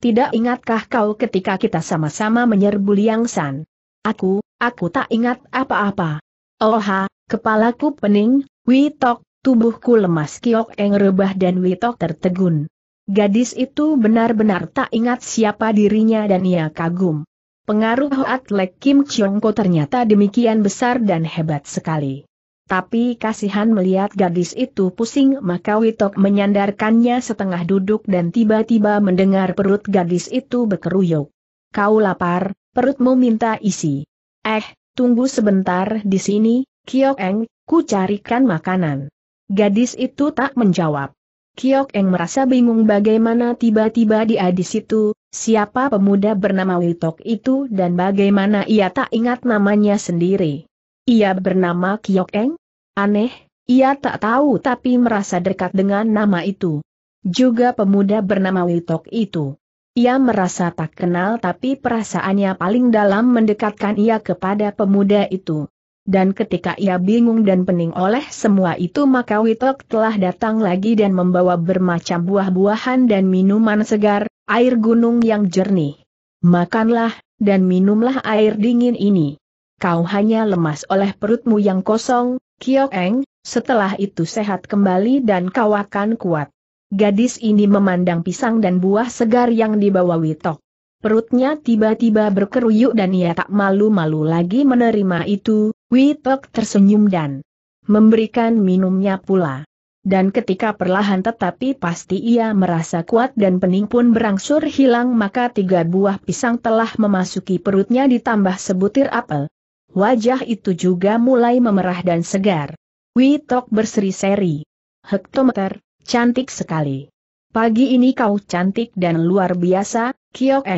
Tidak ingatkah kau ketika kita sama-sama menyerbu Liang San? Aku, aku tak ingat apa-apa. Oha, kepalaku pening, Witok, tubuhku lemas Kiokeng rebah dan Witok tertegun. Gadis itu benar-benar tak ingat siapa dirinya dan ia kagum. Pengaruh Hoat Lek Kim Chiong Ko ternyata demikian besar dan hebat sekali. Tapi kasihan melihat gadis itu pusing maka Witok menyandarkannya setengah duduk dan tiba-tiba mendengar perut gadis itu berkeruyuk. Kau lapar, perutmu minta isi. Eh, tunggu sebentar di sini, Kiok Eng, ku carikan makanan. Gadis itu tak menjawab. Kiok Eng merasa bingung bagaimana tiba-tiba dia di situ, siapa pemuda bernama Witok itu dan bagaimana ia tak ingat namanya sendiri. Ia bernama Kiok Eng? Aneh, ia tak tahu tapi merasa dekat dengan nama itu. Juga pemuda bernama Witok itu. Ia merasa tak kenal tapi perasaannya paling dalam mendekatkan ia kepada pemuda itu dan ketika ia bingung dan pening oleh semua itu maka Witok telah datang lagi dan membawa bermacam buah-buahan dan minuman segar, air gunung yang jernih. Makanlah, dan minumlah air dingin ini. Kau hanya lemas oleh perutmu yang kosong, Eng, setelah itu sehat kembali dan kau akan kuat. Gadis ini memandang pisang dan buah segar yang dibawa Witok. Perutnya tiba-tiba berkeruyuk dan ia tak malu-malu lagi menerima itu, Witok tersenyum dan memberikan minumnya pula. Dan ketika perlahan tetapi pasti ia merasa kuat dan pening pun berangsur hilang maka tiga buah pisang telah memasuki perutnya ditambah sebutir apel. Wajah itu juga mulai memerah dan segar. Witok berseri-seri. Hektometer, cantik sekali. Pagi ini kau cantik dan luar biasa, Kiok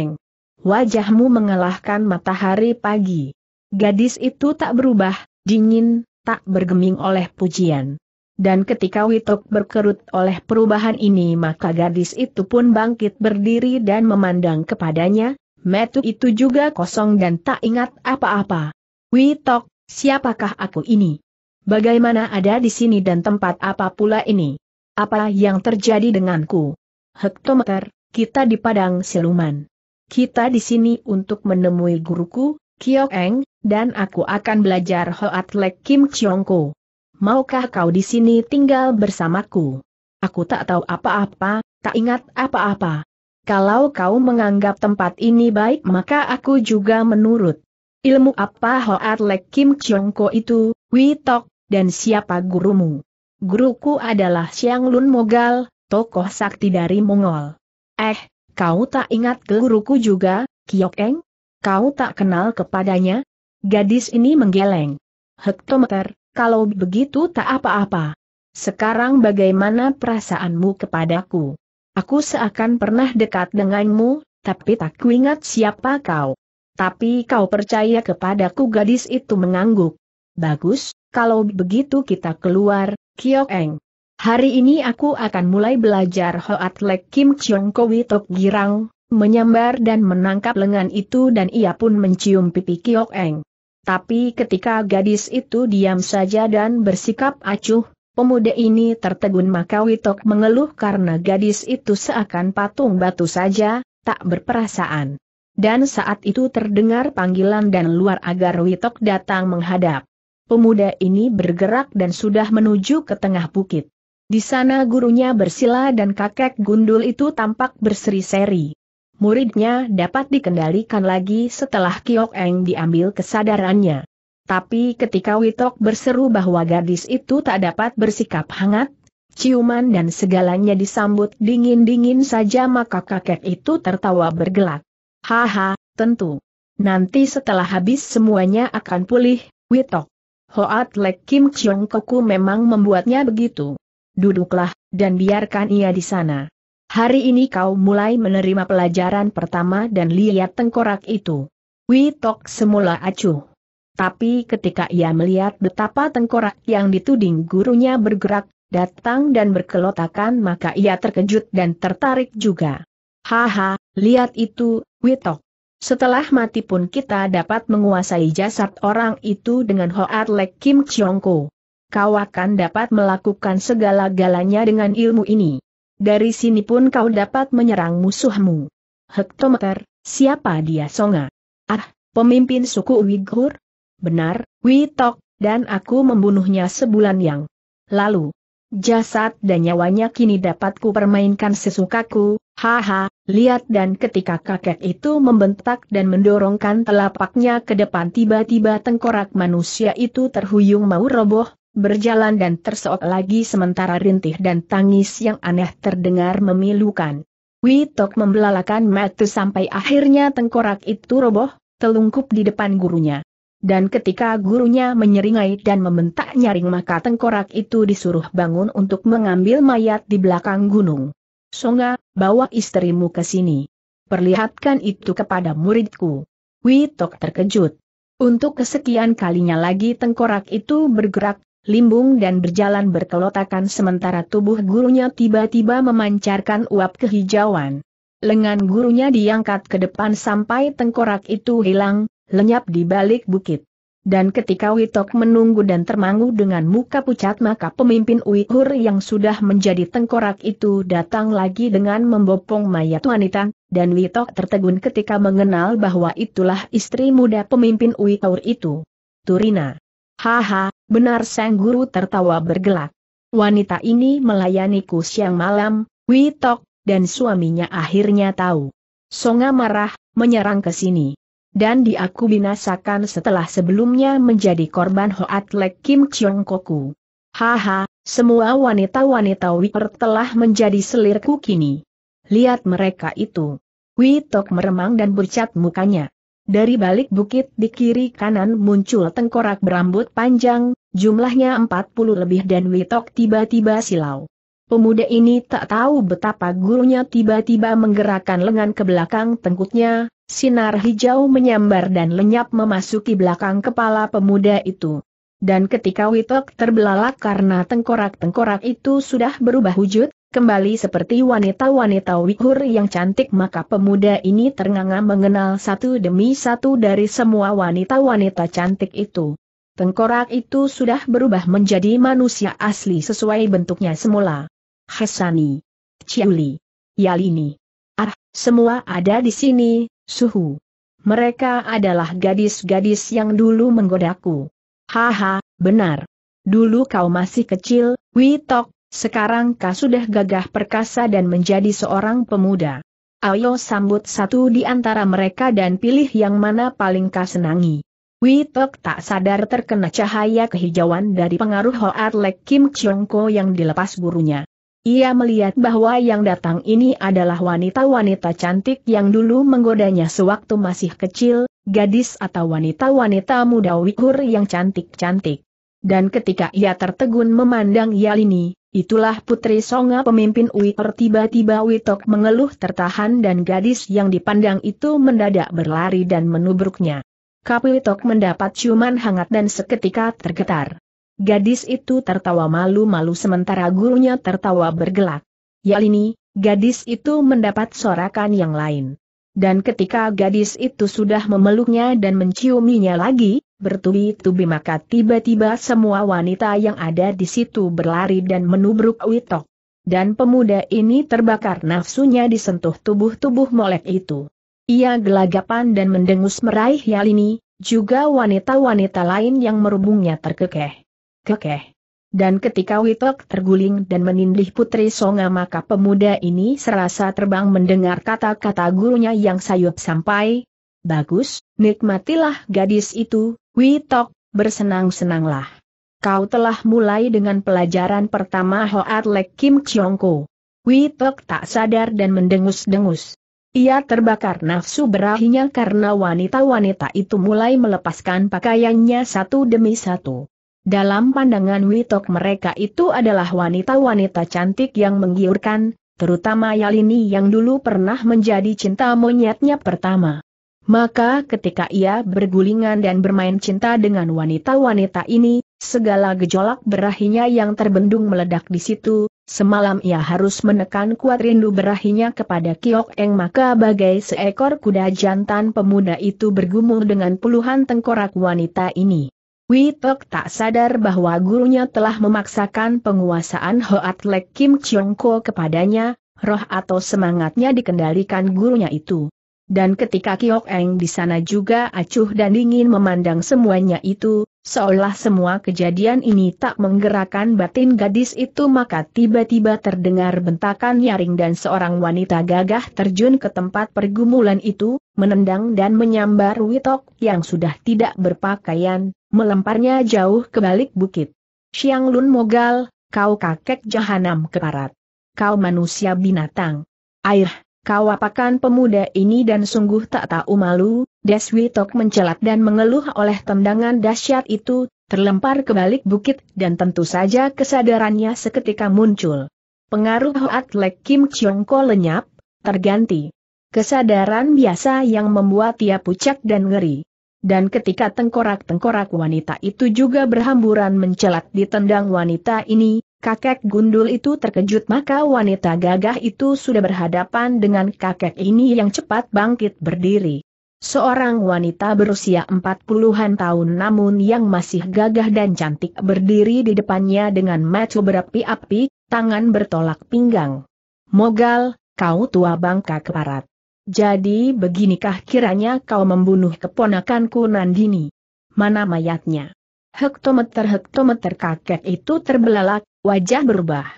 Wajahmu mengalahkan matahari pagi. Gadis itu tak berubah, dingin, tak bergeming oleh pujian. Dan ketika Witok berkerut oleh perubahan ini maka gadis itu pun bangkit berdiri dan memandang kepadanya, metu itu juga kosong dan tak ingat apa-apa. Witok, siapakah aku ini? Bagaimana ada di sini dan tempat apa pula ini? Apa yang terjadi denganku? Hektometer, kita di Padang Siluman. Kita di sini untuk menemui guruku, Kiok Eng, dan aku akan belajar Hoat Lek Kim Chiong Ko. Maukah kau di sini tinggal bersamaku? Aku tak tahu apa-apa, tak ingat apa-apa. Kalau kau menganggap tempat ini baik maka aku juga menurut. Ilmu apa Hoat Lek Kim Chiong Ko itu, Witok, dan siapa gurumu? Guruku adalah Xiang Lun Mogal, tokoh sakti dari Mongol. Eh, kau tak ingat guruku juga, Kiok Eng? Kau tak kenal kepadanya? Gadis ini menggeleng. Hektometer, kalau begitu tak apa-apa. Sekarang bagaimana perasaanmu kepadaku? Aku seakan pernah dekat denganmu, tapi tak kuingat siapa kau. Tapi kau percaya kepadaku gadis itu mengangguk. Bagus, kalau begitu kita keluar, Kiok Eng. Hari ini aku akan mulai belajar Hoat Lek Kim Chiong Kowi Tok Girang, menyambar dan menangkap lengan itu dan ia pun mencium pipi Kiok Eng. Tapi ketika gadis itu diam saja dan bersikap acuh, pemuda ini tertegun maka Witok mengeluh karena gadis itu seakan patung batu saja, tak berperasaan. Dan saat itu terdengar panggilan dan luar agar Witok datang menghadap. Pemuda ini bergerak dan sudah menuju ke tengah bukit. Di sana gurunya bersila dan kakek gundul itu tampak berseri-seri. Muridnya dapat dikendalikan lagi setelah Kiok Eng diambil kesadarannya. Tapi ketika Witok berseru bahwa gadis itu tak dapat bersikap hangat, ciuman dan segalanya disambut dingin-dingin saja maka kakek itu tertawa bergelak. Haha, tentu. Nanti setelah habis semuanya akan pulih, Witok. Hoat Lek Kim Chiong Koku memang membuatnya begitu duduklah, dan biarkan ia di sana. Hari ini kau mulai menerima pelajaran pertama dan lihat tengkorak itu. Witok semula acuh. Tapi ketika ia melihat betapa tengkorak yang dituding gurunya bergerak, datang dan berkelotakan maka ia terkejut dan tertarik juga. Haha, lihat itu, Witok. Setelah mati pun kita dapat menguasai jasad orang itu dengan Hoat Lek Kim Chiong Ko kau akan dapat melakukan segala-galanya dengan ilmu ini. Dari sini pun kau dapat menyerang musuhmu. Hektometer, siapa dia Songa? Ah, pemimpin suku Uighur? Benar, Witok, dan aku membunuhnya sebulan yang lalu. Jasad dan nyawanya kini dapat kupermainkan sesukaku, haha, lihat dan ketika kakek itu membentak dan mendorongkan telapaknya ke depan tiba-tiba tengkorak manusia itu terhuyung mau roboh, berjalan dan terseok lagi sementara rintih dan tangis yang aneh terdengar memilukan. Witok membelalakan mata sampai akhirnya tengkorak itu roboh, telungkup di depan gurunya. Dan ketika gurunya menyeringai dan membentak nyaring maka tengkorak itu disuruh bangun untuk mengambil mayat di belakang gunung. Songa, bawa istrimu ke sini. Perlihatkan itu kepada muridku. Witok terkejut. Untuk kesekian kalinya lagi tengkorak itu bergerak, limbung dan berjalan berkelotakan sementara tubuh gurunya tiba-tiba memancarkan uap kehijauan. Lengan gurunya diangkat ke depan sampai tengkorak itu hilang, lenyap di balik bukit. Dan ketika Witok menunggu dan termangu dengan muka pucat maka pemimpin Uihur yang sudah menjadi tengkorak itu datang lagi dengan membopong mayat wanita, dan Witok tertegun ketika mengenal bahwa itulah istri muda pemimpin Uihur itu. Turina. Haha, Benar sang guru tertawa bergelak. Wanita ini melayaniku siang malam, Witok, dan suaminya akhirnya tahu. Songa marah, menyerang ke sini. Dan diaku binasakan setelah sebelumnya menjadi korban Hoatlek Kim Chiong Koku. Haha, semua wanita-wanita Wiper telah menjadi selirku kini. Lihat mereka itu. Witok meremang dan bercat mukanya. Dari balik bukit di kiri kanan muncul tengkorak berambut panjang, jumlahnya 40 lebih dan Witok tiba-tiba silau. Pemuda ini tak tahu betapa gurunya tiba-tiba menggerakkan lengan ke belakang tengkuknya, sinar hijau menyambar dan lenyap memasuki belakang kepala pemuda itu. Dan ketika Witok terbelalak karena tengkorak-tengkorak itu sudah berubah wujud, Kembali seperti wanita-wanita wikur yang cantik maka pemuda ini ternganga mengenal satu demi satu dari semua wanita-wanita cantik itu. Tengkorak itu sudah berubah menjadi manusia asli sesuai bentuknya semula. Hasani, Ciuli, Yalini, Ah, semua ada di sini, suhu. Mereka adalah gadis-gadis yang dulu menggodaku. Haha, benar. Dulu kau masih kecil, Witok, sekarang kau sudah gagah perkasa dan menjadi seorang pemuda. Ayo sambut satu di antara mereka dan pilih yang mana paling kau senangi. Witok tak sadar terkena cahaya kehijauan dari pengaruh Hoat Lek Kim Chong Ko yang dilepas gurunya. Ia melihat bahwa yang datang ini adalah wanita-wanita cantik yang dulu menggodanya sewaktu masih kecil, gadis atau wanita-wanita muda wikur yang cantik-cantik. Dan ketika ia tertegun memandang Yalini, itulah Putri Songa pemimpin Witer tiba-tiba Witok mengeluh tertahan dan gadis yang dipandang itu mendadak berlari dan menubruknya. Kapitok mendapat ciuman hangat dan seketika tergetar. Gadis itu tertawa malu-malu sementara gurunya tertawa bergelak. Yalini, gadis itu mendapat sorakan yang lain. Dan ketika gadis itu sudah memeluknya dan menciuminya lagi, bertubi-tubi maka tiba-tiba semua wanita yang ada di situ berlari dan menubruk Witok. Dan pemuda ini terbakar nafsunya disentuh tubuh-tubuh molek itu. Ia gelagapan dan mendengus meraih Yalini, juga wanita-wanita lain yang merubungnya terkekeh. Kekeh. Dan ketika Witok terguling dan menindih Putri Songa maka pemuda ini serasa terbang mendengar kata-kata gurunya yang sayup sampai, Bagus, nikmatilah gadis itu, Witok, bersenang-senanglah. Kau telah mulai dengan pelajaran pertama Hoat Lek Kim Chiong Ko. Witok tak sadar dan mendengus-dengus. Ia terbakar nafsu berahinya karena wanita-wanita itu mulai melepaskan pakaiannya satu demi satu. Dalam pandangan Witok mereka itu adalah wanita-wanita cantik yang menggiurkan, terutama Yalini yang dulu pernah menjadi cinta monyetnya pertama. Maka ketika ia bergulingan dan bermain cinta dengan wanita-wanita ini, segala gejolak berahinya yang terbendung meledak di situ, semalam ia harus menekan kuat rindu berahinya kepada Kiok Eng maka bagai seekor kuda jantan pemuda itu bergumul dengan puluhan tengkorak wanita ini. Witok tak sadar bahwa gurunya telah memaksakan penguasaan Hoat Lek Kim Chiong Ko kepadanya, roh atau semangatnya dikendalikan gurunya itu. Dan ketika Kiok Eng di sana juga acuh dan dingin memandang semuanya itu, seolah semua kejadian ini tak menggerakkan batin gadis itu maka tiba-tiba terdengar bentakan nyaring dan seorang wanita gagah terjun ke tempat pergumulan itu, menendang dan menyambar Witok yang sudah tidak berpakaian, melemparnya jauh ke balik bukit. Siang Lun Mogal, kau kakek jahanam keparat. Kau manusia binatang. Air, Kau apakan pemuda ini dan sungguh tak tahu malu, Deswitok mencelat dan mengeluh oleh tendangan dahsyat itu, terlempar ke balik bukit dan tentu saja kesadarannya seketika muncul. Pengaruh Hoat Lek Kim Chiong Ko lenyap, terganti. Kesadaran biasa yang membuat ia pucat dan ngeri. Dan ketika tengkorak-tengkorak wanita itu juga berhamburan mencelat di tendang wanita ini, Kakek gundul itu terkejut maka wanita gagah itu sudah berhadapan dengan kakek ini yang cepat bangkit berdiri. Seorang wanita berusia empat puluhan tahun namun yang masih gagah dan cantik berdiri di depannya dengan mata berapi-api, tangan bertolak pinggang. Mogal, kau tua bangka keparat. Jadi beginikah kiranya kau membunuh keponakanku Nandini? Mana mayatnya? Hektometer-hektometer kakek itu terbelalak, wajah berubah.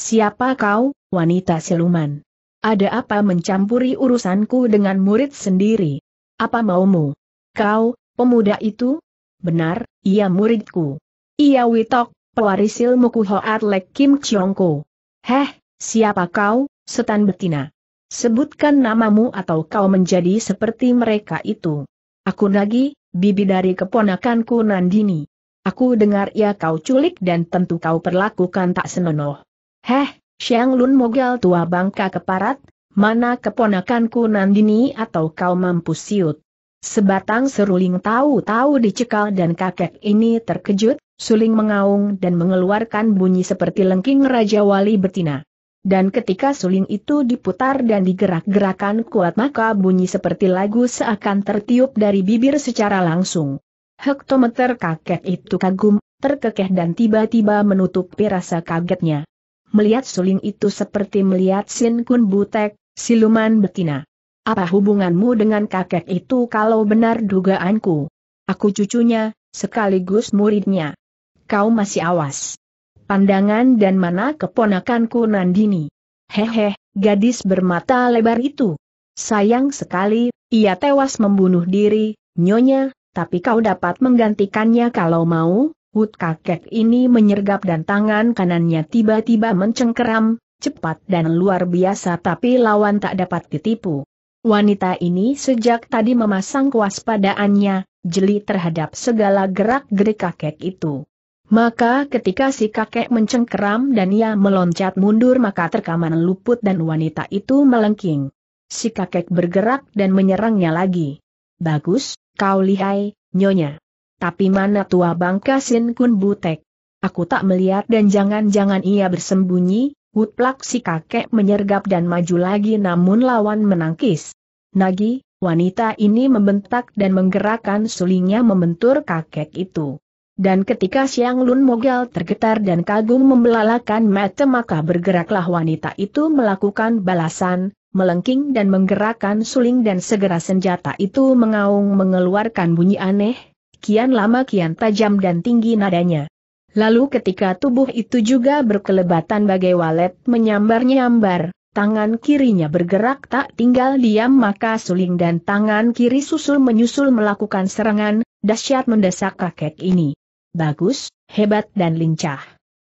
Siapa kau, wanita siluman? Ada apa mencampuri urusanku dengan murid sendiri? Apa maumu? Kau, pemuda itu? Benar, ia muridku. Ia witok, pewaris ilmu kuhoat lek Kim Chiongko. Heh, siapa kau, setan betina? Sebutkan namamu atau kau menjadi seperti mereka itu. Aku Nagi, bibi dari keponakanku Nandini. Aku dengar ia ya kau culik dan tentu kau perlakukan tak senonoh. Heh, Xiang Lun mogal tua bangka keparat, mana keponakanku Nandini atau kau mampu siut. Sebatang seruling tahu-tahu dicekal dan kakek ini terkejut, suling mengaung dan mengeluarkan bunyi seperti lengking Raja Wali betina. Dan ketika suling itu diputar dan digerak-gerakan kuat maka bunyi seperti lagu seakan tertiup dari bibir secara langsung. Hektometer kakek itu kagum, terkekeh dan tiba-tiba menutupi rasa kagetnya. Melihat suling itu seperti melihat Sin Kun Butek, siluman betina. Apa hubunganmu dengan kakek itu kalau benar dugaanku? Aku cucunya, sekaligus muridnya. Kau masih awas. Pandangan dan mana keponakanku Nandini. Hehe, gadis bermata lebar itu. Sayang sekali, ia tewas membunuh diri, nyonya, tapi kau dapat menggantikannya kalau mau. Wood kakek ini menyergap dan tangan kanannya tiba-tiba mencengkeram, cepat dan luar biasa tapi lawan tak dapat ditipu. Wanita ini sejak tadi memasang kewaspadaannya, jeli terhadap segala gerak-gerik kakek itu. Maka ketika si kakek mencengkeram dan ia meloncat mundur maka terkaman luput dan wanita itu melengking. Si kakek bergerak dan menyerangnya lagi. Bagus, Kau lihai, nyonya. Tapi mana tua bangka Sin Kun Butek? Aku tak melihat dan jangan-jangan ia bersembunyi, Wutlak si kakek menyergap dan maju lagi namun lawan menangkis. Nagi, wanita ini membentak dan menggerakkan sulingnya membentur kakek itu. Dan ketika Siang Lun Mogal tergetar dan kagum membelalakan mata maka bergeraklah wanita itu melakukan balasan, melengking dan menggerakkan suling dan segera senjata itu mengaung mengeluarkan bunyi aneh, kian lama kian tajam dan tinggi nadanya. Lalu ketika tubuh itu juga berkelebatan bagai walet menyambar-nyambar, tangan kirinya bergerak tak tinggal diam maka suling dan tangan kiri susul menyusul melakukan serangan, dahsyat mendesak kakek ini. Bagus, hebat dan lincah.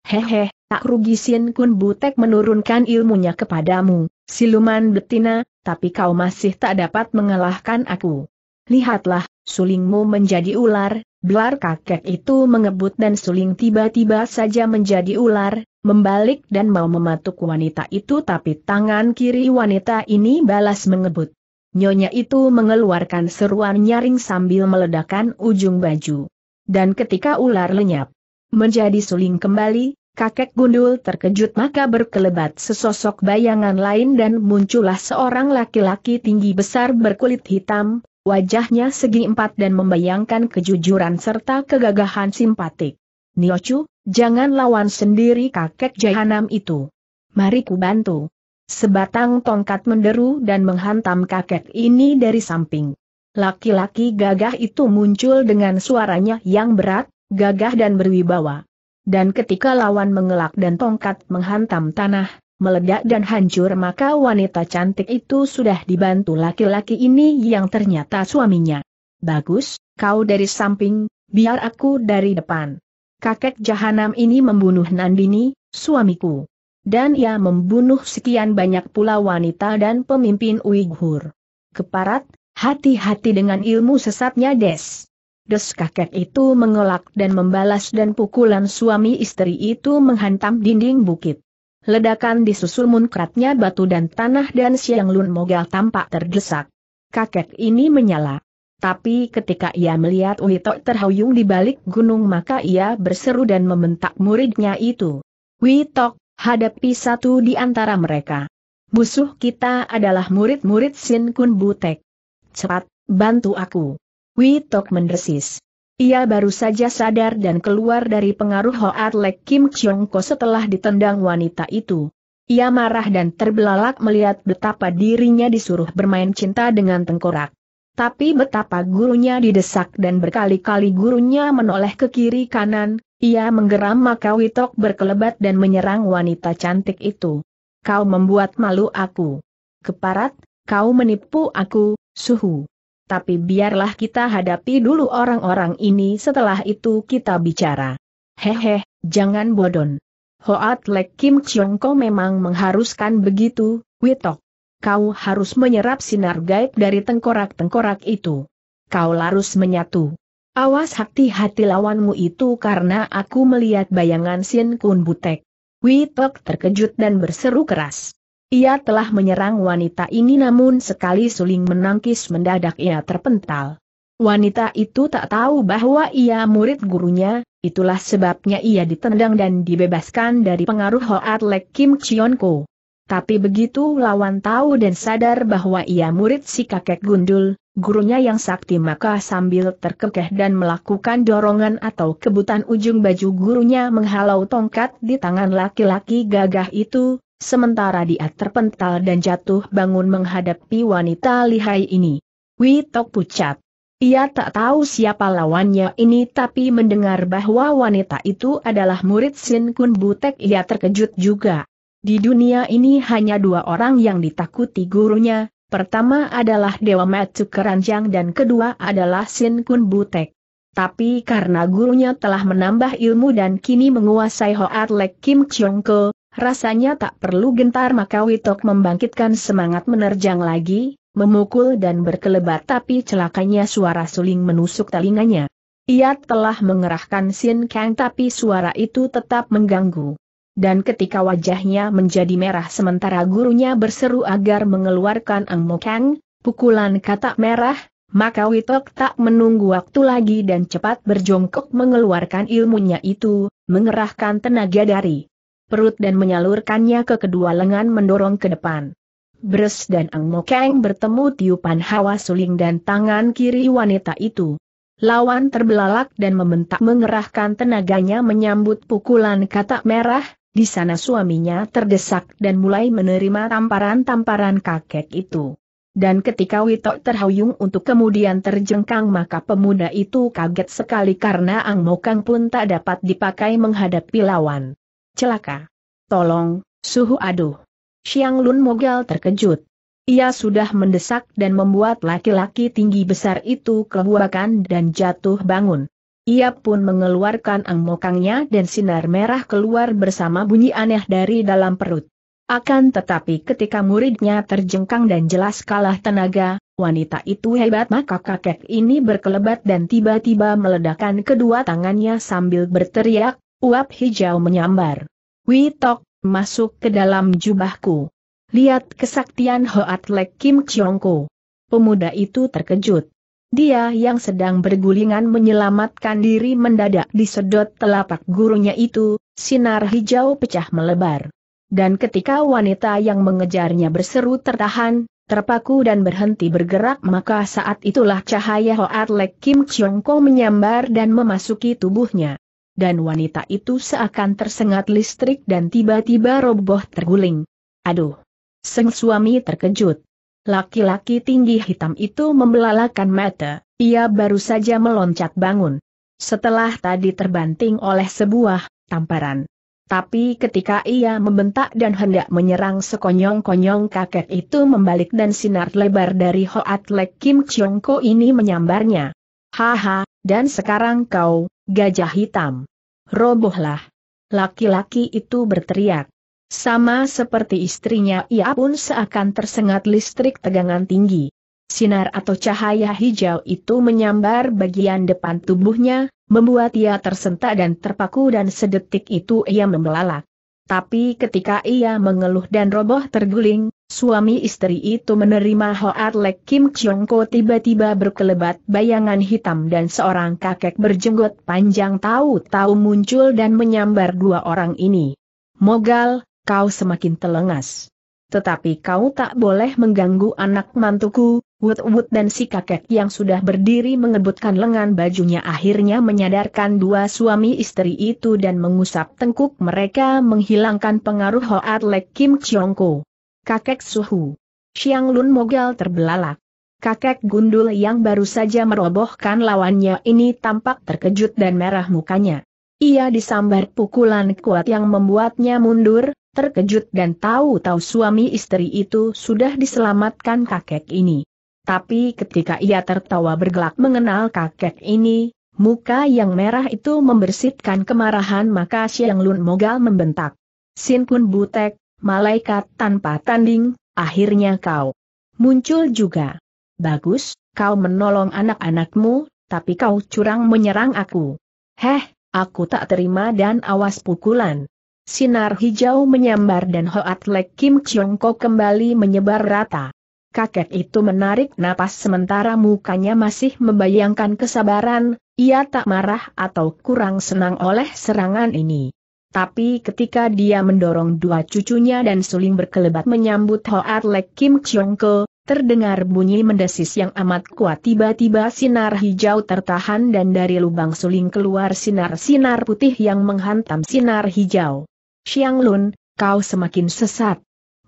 Hehe, tak rugi Sin Kun Butek menurunkan ilmunya kepadamu, Siluman betina, tapi kau masih tak dapat mengalahkan aku. Lihatlah, sulingmu menjadi ular, belar kakek itu mengebut dan suling tiba-tiba saja menjadi ular, membalik dan mau mematuk wanita itu tapi tangan kiri wanita ini balas mengebut. Nyonya itu mengeluarkan seruan nyaring sambil meledakkan ujung baju. Dan ketika ular lenyap, menjadi suling kembali, Kakek gundul terkejut maka berkelebat sesosok bayangan lain dan muncullah seorang laki-laki tinggi besar berkulit hitam, wajahnya segi empat dan membayangkan kejujuran serta kegagahan simpatik. Niochu, jangan lawan sendiri kakek Jahanam itu. Mari ku bantu. Sebatang tongkat menderu dan menghantam kakek ini dari samping. Laki-laki gagah itu muncul dengan suaranya yang berat, gagah dan berwibawa. Dan ketika lawan mengelak dan tongkat menghantam tanah, meledak dan hancur maka wanita cantik itu sudah dibantu laki-laki ini yang ternyata suaminya. Bagus, kau dari samping, biar aku dari depan. Kakek jahanam ini membunuh Nandini, suamiku. Dan ia membunuh sekian banyak pula wanita dan pemimpin Uighur. Keparat, hati-hati dengan ilmu sesatnya Des. Des kakek itu mengelak dan membalas dan pukulan suami istri itu menghantam dinding bukit. Ledakan disusul munkratnya batu dan tanah dan Siang Lun Mogal tampak terdesak. Kakek ini menyala. Tapi ketika ia melihat Wito terhuyung di balik gunung maka ia berseru dan membentak muridnya itu. Wito, hadapi satu di antara mereka. Busuh kita adalah murid-murid Sin Kun Butek. Cepat, bantu aku. Witok mendesis. Ia baru saja sadar dan keluar dari pengaruh Hoat Lek Kim Chiong Ko setelah ditendang wanita itu. Ia marah dan terbelalak melihat betapa dirinya disuruh bermain cinta dengan tengkorak. Tapi betapa gurunya didesak dan berkali-kali gurunya menoleh ke kiri kanan, ia menggeram maka Witok berkelebat dan menyerang wanita cantik itu. Kau membuat malu aku. Keparat, kau menipu aku, suhu tapi biarlah kita hadapi dulu orang-orang ini setelah itu kita bicara. Hehe, jangan bodon. Hoat Lek Kim Chiong Ko memang mengharuskan begitu, Witok. Kau harus menyerap sinar gaib dari tengkorak-tengkorak itu. Kau harus menyatu. Awas hati-hati lawanmu itu karena aku melihat bayangan Sin Kun Butek. Witok terkejut dan berseru keras. Ia telah menyerang wanita ini namun sekali suling menangkis mendadak ia terpental. Wanita itu tak tahu bahwa ia murid gurunya, itulah sebabnya ia ditendang dan dibebaskan dari pengaruh Hoat Lek Kim Chion Ko. Tapi begitu lawan tahu dan sadar bahwa ia murid si kakek gundul, gurunya yang sakti maka sambil terkekeh dan melakukan dorongan atau kebutan ujung baju gurunya menghalau tongkat di tangan laki-laki gagah itu, sementara dia terpental dan jatuh bangun menghadapi wanita lihai ini. Witok pucat. Ia tak tahu siapa lawannya ini tapi mendengar bahwa wanita itu adalah murid Sin Kun Butek ia terkejut juga. Di dunia ini hanya dua orang yang ditakuti gurunya, pertama adalah Dewa Matsu Keranjang dan kedua adalah Sin Kun Butek. Tapi karena gurunya telah menambah ilmu dan kini menguasai Hoat Lek Kim Chong Ke, Rasanya tak perlu gentar maka Witok membangkitkan semangat menerjang lagi, memukul dan berkelebat tapi celakanya suara suling menusuk telinganya. Ia telah mengerahkan Sin Kang tapi suara itu tetap mengganggu. Dan ketika wajahnya menjadi merah sementara gurunya berseru agar mengeluarkan Ang Mo Kang, pukulan kata merah, maka Witok tak menunggu waktu lagi dan cepat berjongkok mengeluarkan ilmunya itu, mengerahkan tenaga dari perut dan menyalurkannya ke kedua lengan mendorong ke depan. Bres dan Ang Mokeng bertemu tiupan hawa suling dan tangan kiri wanita itu. Lawan terbelalak dan membentak mengerahkan tenaganya menyambut pukulan kata merah, di sana suaminya terdesak dan mulai menerima tamparan-tamparan kakek itu. Dan ketika Witok terhuyung untuk kemudian terjengkang maka pemuda itu kaget sekali karena Ang Mokang pun tak dapat dipakai menghadapi lawan celaka. Tolong, suhu aduh. Xiang Lun Mogal terkejut. Ia sudah mendesak dan membuat laki-laki tinggi besar itu kebuakan dan jatuh bangun. Ia pun mengeluarkan angmokangnya dan sinar merah keluar bersama bunyi aneh dari dalam perut. Akan tetapi ketika muridnya terjengkang dan jelas kalah tenaga, wanita itu hebat maka kakek ini berkelebat dan tiba-tiba meledakkan kedua tangannya sambil berteriak, Uap hijau menyambar. Witok, masuk ke dalam jubahku. Lihat kesaktian Hoat Lek Kim Chongko. Pemuda itu terkejut. Dia yang sedang bergulingan menyelamatkan diri mendadak disedot telapak gurunya itu, sinar hijau pecah melebar. Dan ketika wanita yang mengejarnya berseru tertahan, terpaku dan berhenti bergerak maka saat itulah cahaya Hoat Lek Kim Chongko menyambar dan memasuki tubuhnya dan wanita itu seakan tersengat listrik dan tiba-tiba roboh terguling. Aduh! Seng suami terkejut. Laki-laki tinggi hitam itu membelalakan mata, ia baru saja meloncat bangun. Setelah tadi terbanting oleh sebuah tamparan. Tapi ketika ia membentak dan hendak menyerang sekonyong-konyong kakek itu membalik dan sinar lebar dari Hoat Lek Kim Chiong Ko ini menyambarnya. Haha, dan sekarang kau, gajah hitam. Robohlah. Laki-laki itu berteriak. Sama seperti istrinya ia pun seakan tersengat listrik tegangan tinggi. Sinar atau cahaya hijau itu menyambar bagian depan tubuhnya, membuat ia tersentak dan terpaku dan sedetik itu ia membelalak. Tapi ketika ia mengeluh dan roboh terguling, Suami istri itu menerima Hoat Lek Kim Chiong Ko tiba-tiba berkelebat bayangan hitam dan seorang kakek berjenggot panjang tahu-tahu muncul dan menyambar dua orang ini. Mogal, kau semakin telengas. Tetapi kau tak boleh mengganggu anak mantuku, Wut-wut dan si kakek yang sudah berdiri mengebutkan lengan bajunya akhirnya menyadarkan dua suami istri itu dan mengusap tengkuk mereka menghilangkan pengaruh Hoat Lek Kim Chiong Ko. Kakek Suhu. Xiang Lun Mogal terbelalak. Kakek gundul yang baru saja merobohkan lawannya ini tampak terkejut dan merah mukanya. Ia disambar pukulan kuat yang membuatnya mundur, terkejut dan tahu-tahu suami istri itu sudah diselamatkan kakek ini. Tapi ketika ia tertawa bergelak mengenal kakek ini, muka yang merah itu membersihkan kemarahan maka Xiang Lun Mogal membentak. Sin Kun Butek, malaikat tanpa tanding, akhirnya kau muncul juga. Bagus, kau menolong anak-anakmu, tapi kau curang menyerang aku. Heh, aku tak terima dan awas pukulan. Sinar hijau menyambar dan Hoat Lek Kim Chiong Ko kembali menyebar rata. Kakek itu menarik napas sementara mukanya masih membayangkan kesabaran, ia tak marah atau kurang senang oleh serangan ini. Tapi ketika dia mendorong dua cucunya dan suling berkelebat menyambut Hoat Lek Kim Chiong Ko, terdengar bunyi mendesis yang amat kuat tiba-tiba sinar hijau tertahan dan dari lubang suling keluar sinar-sinar putih yang menghantam sinar hijau. Xiang Lun, kau semakin sesat.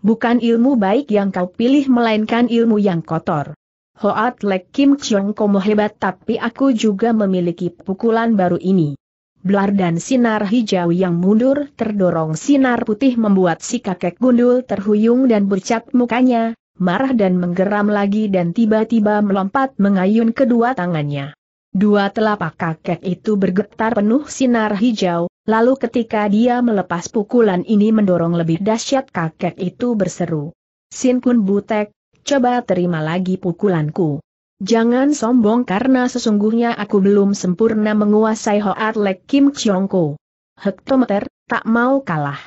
Bukan ilmu baik yang kau pilih melainkan ilmu yang kotor. Hoat Lek Kim Chiong Ko hebat tapi aku juga memiliki pukulan baru ini. Blar dan sinar hijau yang mundur terdorong sinar putih membuat si kakek gundul terhuyung dan bercak mukanya, marah dan menggeram lagi dan tiba-tiba melompat mengayun kedua tangannya. Dua telapak kakek itu bergetar penuh sinar hijau, lalu ketika dia melepas pukulan ini mendorong lebih dahsyat kakek itu berseru. Sin Kun Butek, coba terima lagi pukulanku. Jangan sombong karena sesungguhnya aku belum sempurna menguasai Hoat Lek Kim Chiongko. Hektometer, tak mau kalah.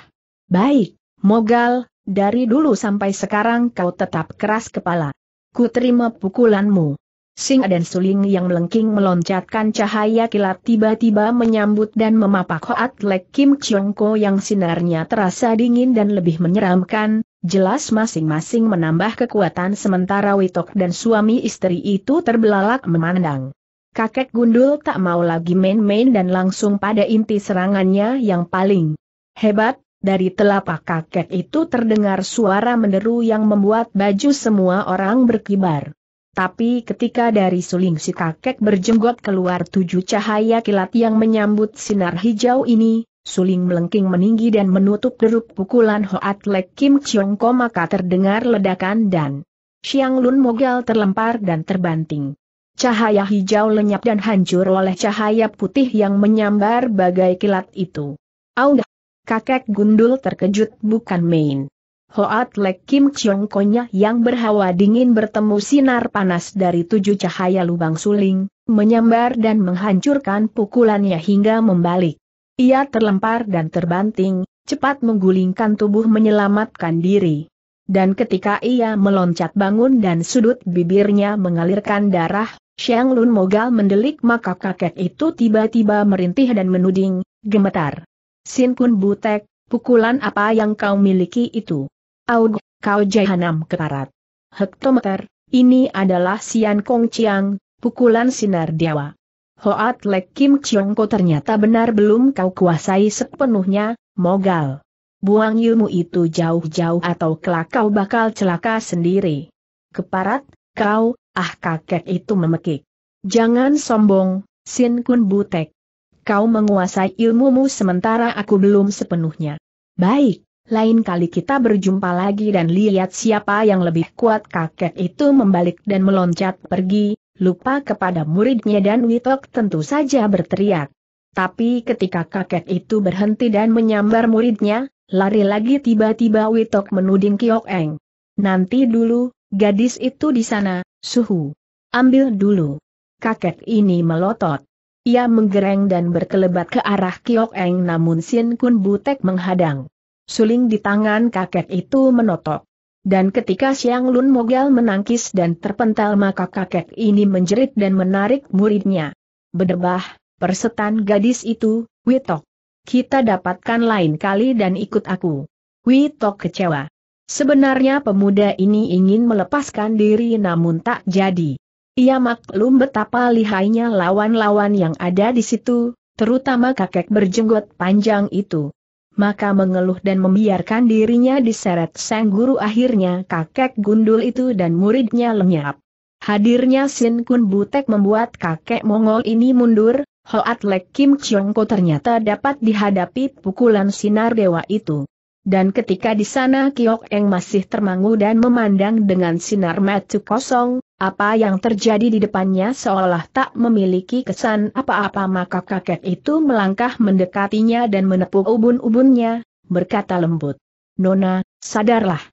Baik, Mogal, dari dulu sampai sekarang kau tetap keras kepala. Ku terima pukulanmu. Sing dan suling yang melengking meloncatkan cahaya kilat tiba-tiba menyambut dan memapak Hoat Lek Kim Chiongko yang sinarnya terasa dingin dan lebih menyeramkan, jelas masing-masing menambah kekuatan sementara Witok dan suami istri itu terbelalak memandang. Kakek gundul tak mau lagi main-main dan langsung pada inti serangannya yang paling hebat, dari telapak kakek itu terdengar suara menderu yang membuat baju semua orang berkibar. Tapi ketika dari suling si kakek berjenggot keluar tujuh cahaya kilat yang menyambut sinar hijau ini, Suling melengking meninggi dan menutup derup pukulan Hoat Lek Kim Chiong Ko maka terdengar ledakan dan Xiang Lun Mogal terlempar dan terbanting. Cahaya hijau lenyap dan hancur oleh cahaya putih yang menyambar bagai kilat itu. Aungah! Kakek gundul terkejut bukan main. Hoat Lek Kim Chiong Konya yang berhawa dingin bertemu sinar panas dari tujuh cahaya lubang suling, menyambar dan menghancurkan pukulannya hingga membalik. Ia terlempar dan terbanting, cepat menggulingkan tubuh menyelamatkan diri. Dan ketika ia meloncat bangun dan sudut bibirnya mengalirkan darah, Xiang Lun Mogal mendelik maka kakek itu tiba-tiba merintih dan menuding, gemetar. Sin Kun Butek, pukulan apa yang kau miliki itu? Aug, kau jahanam keparat. Hektometer, ini adalah Sian Kong Chiang, pukulan sinar dewa. Hoat Lek Kim Ko ternyata benar belum kau kuasai sepenuhnya, mogal. Buang ilmu itu jauh-jauh atau kelak kau bakal celaka sendiri. Keparat, kau, ah kakek itu memekik. Jangan sombong, Sin Kun Butek. Kau menguasai ilmumu sementara aku belum sepenuhnya. Baik, lain kali kita berjumpa lagi dan lihat siapa yang lebih kuat kakek itu membalik dan meloncat pergi, lupa kepada muridnya dan Witok tentu saja berteriak. Tapi ketika kakek itu berhenti dan menyambar muridnya, lari lagi tiba-tiba Witok menuding Kiok Eng. Nanti dulu, gadis itu di sana, suhu. Ambil dulu. Kakek ini melotot. Ia menggereng dan berkelebat ke arah Kiok Eng namun Sin Kun Butek menghadang. Suling di tangan kakek itu menotok. Dan ketika Siang Lun Mogal menangkis dan terpental maka kakek ini menjerit dan menarik muridnya. Bedebah, persetan gadis itu, Witok. Kita dapatkan lain kali dan ikut aku. Witok kecewa. Sebenarnya pemuda ini ingin melepaskan diri namun tak jadi. Ia maklum betapa lihainya lawan-lawan yang ada di situ, terutama kakek berjenggot panjang itu maka mengeluh dan membiarkan dirinya diseret sang guru akhirnya kakek gundul itu dan muridnya lenyap. Hadirnya Sin Kun Butek membuat kakek Mongol ini mundur, Hoat Lek Kim Chiong Ko ternyata dapat dihadapi pukulan sinar dewa itu. Dan ketika di sana Kiok Eng masih termangu dan memandang dengan sinar mata kosong, apa yang terjadi di depannya seolah tak memiliki kesan apa-apa maka kakek itu melangkah mendekatinya dan menepuk ubun-ubunnya, berkata lembut. Nona, sadarlah.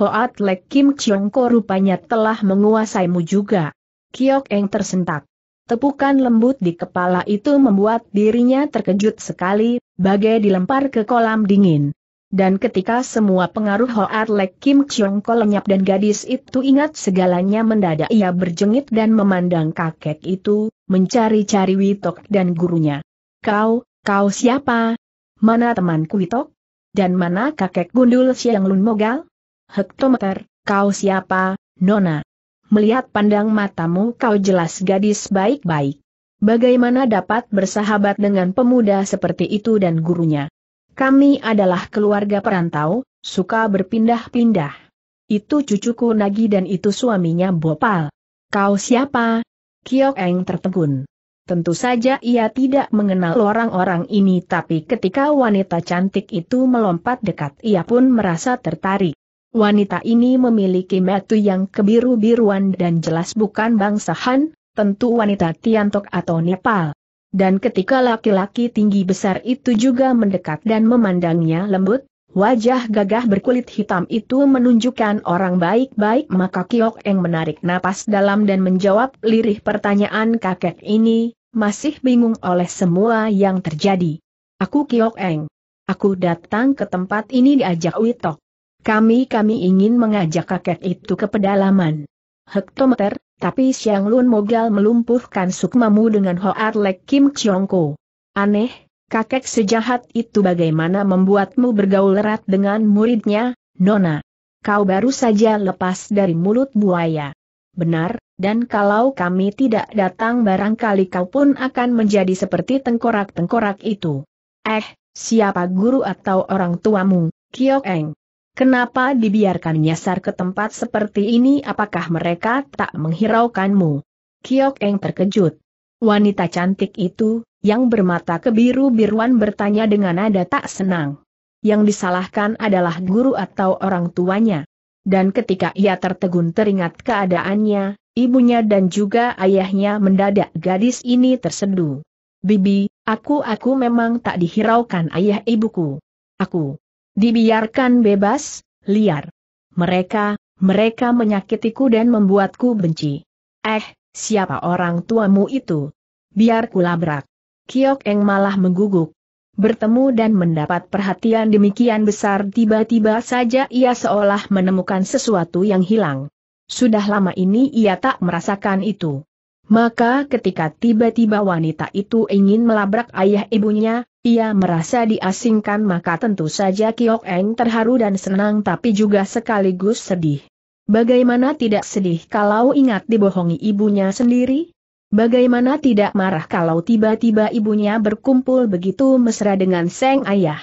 Hoat Lek Kim Ko rupanya telah menguasaimu juga. Kiok Eng tersentak. Tepukan lembut di kepala itu membuat dirinya terkejut sekali, bagai dilempar ke kolam dingin. Dan ketika semua pengaruh Hoat Lek Kim Chiong Ko lenyap dan gadis itu ingat segalanya mendadak ia berjengit dan memandang kakek itu, mencari-cari Witok dan gurunya. Kau, kau siapa? Mana temanku Witok? Dan mana kakek gundul Siang Lun Mogal? Hektometer, kau siapa, Nona? Melihat pandang matamu kau jelas gadis baik-baik. Bagaimana dapat bersahabat dengan pemuda seperti itu dan gurunya? Kami adalah keluarga perantau, suka berpindah-pindah. Itu cucuku Nagi dan itu suaminya Bopal. Kau siapa? Kiok Eng tertegun. Tentu saja ia tidak mengenal orang-orang ini tapi ketika wanita cantik itu melompat dekat ia pun merasa tertarik. Wanita ini memiliki metu yang kebiru-biruan dan jelas bukan bangsa Han, tentu wanita Tiantok atau Nepal. Dan ketika laki-laki tinggi besar itu juga mendekat dan memandangnya lembut, wajah gagah berkulit hitam itu menunjukkan orang baik-baik maka Kiok Eng menarik napas dalam dan menjawab lirih pertanyaan kakek ini, masih bingung oleh semua yang terjadi. Aku Kiok Eng. Aku datang ke tempat ini diajak Witok. Kami-kami ingin mengajak kakek itu ke pedalaman. Hektometer, tapi Siang Lun Mogal melumpuhkan sukmamu dengan Hoat Lek Kim Chiong Ko. Aneh, kakek sejahat itu bagaimana membuatmu bergaul erat dengan muridnya, Nona. Kau baru saja lepas dari mulut buaya. Benar, dan kalau kami tidak datang barangkali kau pun akan menjadi seperti tengkorak-tengkorak itu. Eh, siapa guru atau orang tuamu, Kyokeng? Eng? Kenapa dibiarkan nyasar ke tempat seperti ini apakah mereka tak menghiraukanmu? Kiok Eng terkejut. Wanita cantik itu, yang bermata kebiru-biruan bertanya dengan nada tak senang. Yang disalahkan adalah guru atau orang tuanya. Dan ketika ia tertegun teringat keadaannya, ibunya dan juga ayahnya mendadak gadis ini terseduh. Bibi, aku-aku memang tak dihiraukan ayah ibuku. Aku, Dibiarkan bebas, liar. Mereka, mereka menyakitiku dan membuatku benci. Eh, siapa orang tuamu itu? Biar labrak. Kiok Eng malah mengguguk. Bertemu dan mendapat perhatian demikian besar tiba-tiba saja ia seolah menemukan sesuatu yang hilang. Sudah lama ini ia tak merasakan itu. Maka ketika tiba-tiba wanita itu ingin melabrak ayah ibunya, ia merasa diasingkan maka tentu saja Kiok Eng terharu dan senang tapi juga sekaligus sedih. Bagaimana tidak sedih kalau ingat dibohongi ibunya sendiri? Bagaimana tidak marah kalau tiba-tiba ibunya berkumpul begitu mesra dengan seng ayah?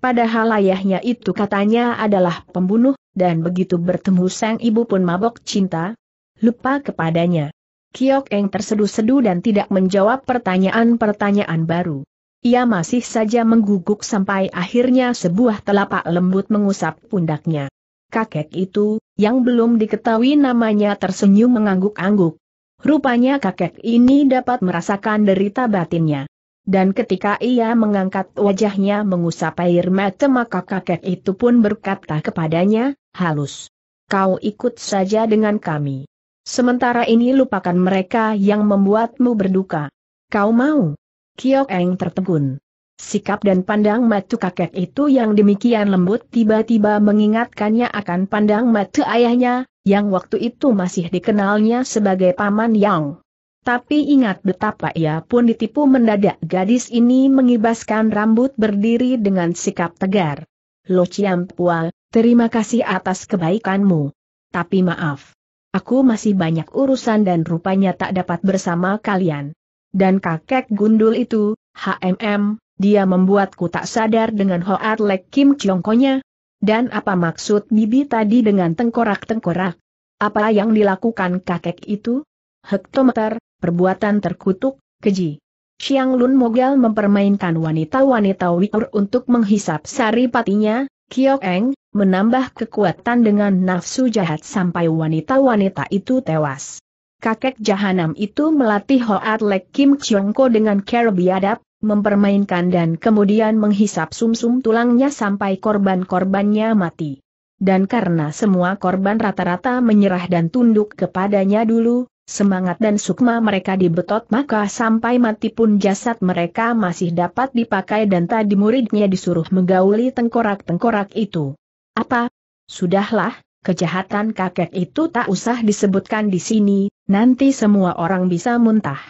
Padahal ayahnya itu katanya adalah pembunuh, dan begitu bertemu Seng ibu pun mabok cinta, lupa kepadanya. Kiok Eng tersedu-sedu dan tidak menjawab pertanyaan-pertanyaan baru. Ia masih saja mengguguk sampai akhirnya sebuah telapak lembut mengusap pundaknya. Kakek itu, yang belum diketahui namanya tersenyum mengangguk-angguk. Rupanya kakek ini dapat merasakan derita batinnya. Dan ketika ia mengangkat wajahnya mengusap air mata maka kakek itu pun berkata kepadanya, halus. Kau ikut saja dengan kami. Sementara ini lupakan mereka yang membuatmu berduka. Kau mau? Kiok Eng tertegun. Sikap dan pandang mata kakek itu yang demikian lembut tiba-tiba mengingatkannya akan pandang mata ayahnya, yang waktu itu masih dikenalnya sebagai Paman Yang. Tapi ingat betapa ia pun ditipu mendadak gadis ini mengibaskan rambut berdiri dengan sikap tegar. Lo Chiam Pua, terima kasih atas kebaikanmu. Tapi maaf Aku masih banyak urusan dan rupanya tak dapat bersama kalian. Dan kakek gundul itu, HMM, dia membuatku tak sadar dengan Hoat Lek Kim Chongkonya. Dan apa maksud bibi tadi dengan tengkorak-tengkorak? Apa yang dilakukan kakek itu? Hektometer, perbuatan terkutuk, keji. Xiang Lun mogel mempermainkan wanita-wanita wikur untuk menghisap sari patinya? Kiok Eng, menambah kekuatan dengan nafsu jahat sampai wanita-wanita itu tewas. Kakek jahanam itu melatih Hoat Lek Kim Chiong Ko dengan cara biadab, mempermainkan dan kemudian menghisap sumsum -sum tulangnya sampai korban-korbannya mati. Dan karena semua korban rata-rata menyerah dan tunduk kepadanya dulu, Semangat dan sukma mereka dibetot maka sampai mati pun jasad mereka masih dapat dipakai dan tadi muridnya disuruh menggauli tengkorak-tengkorak itu. Apa? Sudahlah, kejahatan kakek itu tak usah disebutkan di sini, nanti semua orang bisa muntah.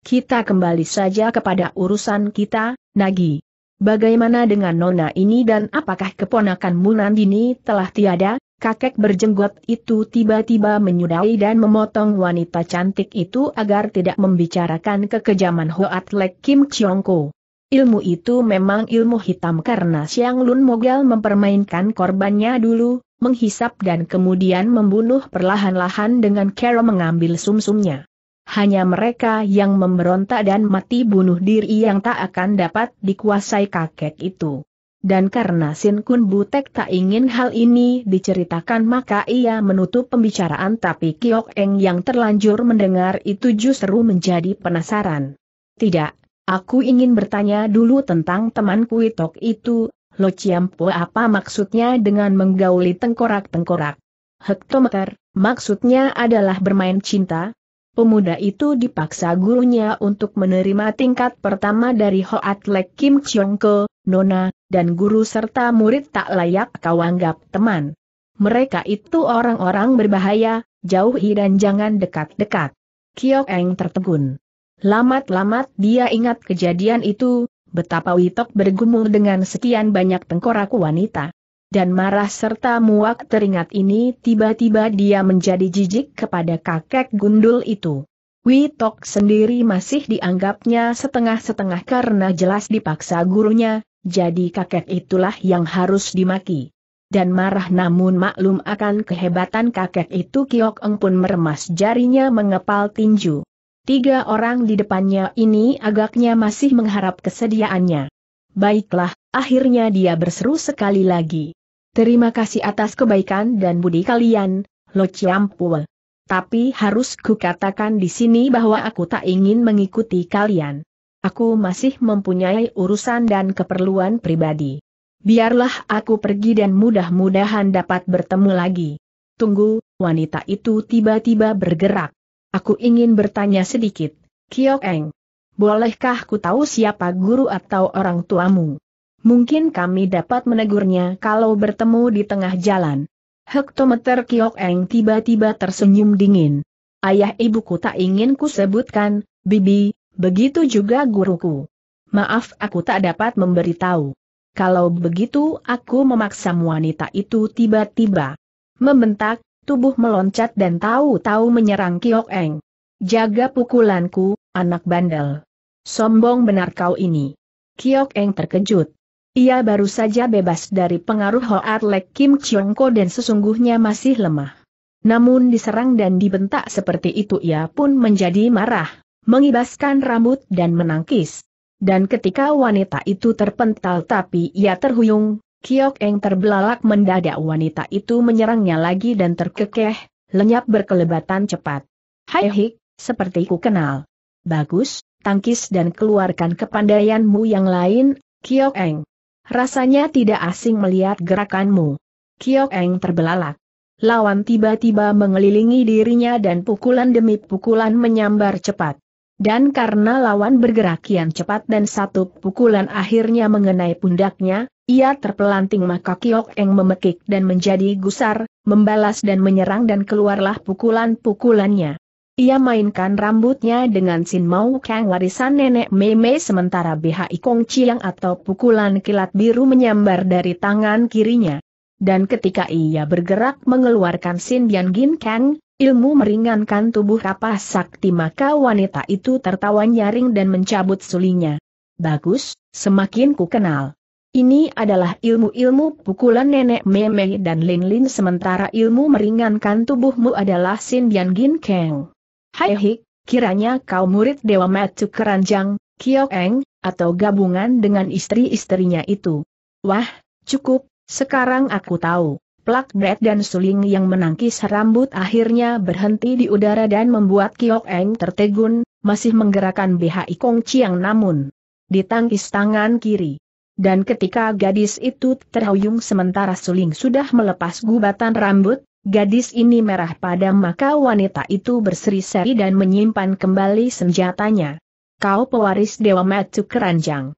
Kita kembali saja kepada urusan kita, Nagi. Bagaimana dengan Nona ini dan apakah keponakanmu Nandini telah tiada? kakek berjenggot itu tiba-tiba menyudahi dan memotong wanita cantik itu agar tidak membicarakan kekejaman Hoat Lek Kim Chiong Ko. Ilmu itu memang ilmu hitam karena Siang Lun mogel mempermainkan korbannya dulu, menghisap dan kemudian membunuh perlahan-lahan dengan cara mengambil sumsumnya. Hanya mereka yang memberontak dan mati bunuh diri yang tak akan dapat dikuasai kakek itu dan karena Sin Kun Butek tak ingin hal ini diceritakan maka ia menutup pembicaraan tapi Kiok Eng yang terlanjur mendengar itu justru menjadi penasaran. Tidak, aku ingin bertanya dulu tentang teman Kuitok itu, Lo Ciampo apa maksudnya dengan menggauli tengkorak-tengkorak? Hektometer, maksudnya adalah bermain cinta? Pemuda itu dipaksa gurunya untuk menerima tingkat pertama dari Hoat Lek Kim Chiong Ke, Nona, dan guru serta murid tak layak kau anggap teman. Mereka itu orang-orang berbahaya, jauhi dan jangan dekat-dekat. Kiok Eng tertegun. Lamat-lamat dia ingat kejadian itu, betapa Witok bergumul dengan sekian banyak tengkorak wanita. Dan marah serta muak teringat ini tiba-tiba dia menjadi jijik kepada kakek gundul itu. Witok sendiri masih dianggapnya setengah-setengah karena jelas dipaksa gurunya, jadi kakek itulah yang harus dimaki. Dan marah namun maklum akan kehebatan kakek itu Kiok Eng pun meremas jarinya mengepal tinju. Tiga orang di depannya ini agaknya masih mengharap kesediaannya. Baiklah, akhirnya dia berseru sekali lagi. Terima kasih atas kebaikan dan budi kalian, Lo Chiampul. Tapi harus kukatakan di sini bahwa aku tak ingin mengikuti kalian. Aku masih mempunyai urusan dan keperluan pribadi. Biarlah aku pergi dan mudah-mudahan dapat bertemu lagi. Tunggu, wanita itu tiba-tiba bergerak. Aku ingin bertanya sedikit, Kiok Eng. Bolehkah ku tahu siapa guru atau orang tuamu? Mungkin kami dapat menegurnya kalau bertemu di tengah jalan. Hektometer Kiok Eng tiba-tiba tersenyum dingin. Ayah ibuku tak ingin ku sebutkan, Bibi, Begitu juga guruku. Maaf aku tak dapat memberitahu. Kalau begitu aku memaksa wanita itu tiba-tiba membentak, tubuh meloncat dan tahu-tahu menyerang Kiok Eng. Jaga pukulanku, anak bandel. Sombong benar kau ini. Kiok Eng terkejut. Ia baru saja bebas dari pengaruh Hoat Lek Kim Chiong Ko dan sesungguhnya masih lemah. Namun diserang dan dibentak seperti itu ia pun menjadi marah mengibaskan rambut dan menangkis. Dan ketika wanita itu terpental tapi ia terhuyung, Kiok Eng terbelalak mendadak wanita itu menyerangnya lagi dan terkekeh, lenyap berkelebatan cepat. Hai hik, seperti ku kenal. Bagus, tangkis dan keluarkan kepandaianmu yang lain, Kiok Eng. Rasanya tidak asing melihat gerakanmu. Kiok Eng terbelalak. Lawan tiba-tiba mengelilingi dirinya dan pukulan demi pukulan menyambar cepat. Dan karena lawan bergerak kian cepat dan satu pukulan akhirnya mengenai pundaknya, ia terpelanting maka Kiok Eng memekik dan menjadi gusar, membalas dan menyerang dan keluarlah pukulan-pukulannya. Ia mainkan rambutnya dengan Sin Mau Kang warisan nenek Meme sementara BHI Kong Chiang atau pukulan kilat biru menyambar dari tangan kirinya. Dan ketika ia bergerak mengeluarkan Sin Bian Gin Kang, ilmu meringankan tubuh kapas sakti maka wanita itu tertawa nyaring dan mencabut sulinya. Bagus, semakin ku kenal. Ini adalah ilmu-ilmu pukulan nenek meme dan lin-lin sementara ilmu meringankan tubuhmu adalah Sin Bian Gin keng. Hai hik, kiranya kau murid Dewa Matu Keranjang, Kiok Eng, atau gabungan dengan istri-istrinya itu. Wah, cukup, sekarang aku tahu. Plak Brad dan suling yang menangkis rambut akhirnya berhenti di udara dan membuat Kiok Eng tertegun, masih menggerakkan BHI Kong Chiang namun ditangkis tangan kiri. Dan ketika gadis itu terhuyung sementara suling sudah melepas gubatan rambut, gadis ini merah padam maka wanita itu berseri-seri dan menyimpan kembali senjatanya. Kau pewaris Dewa Matsu Keranjang.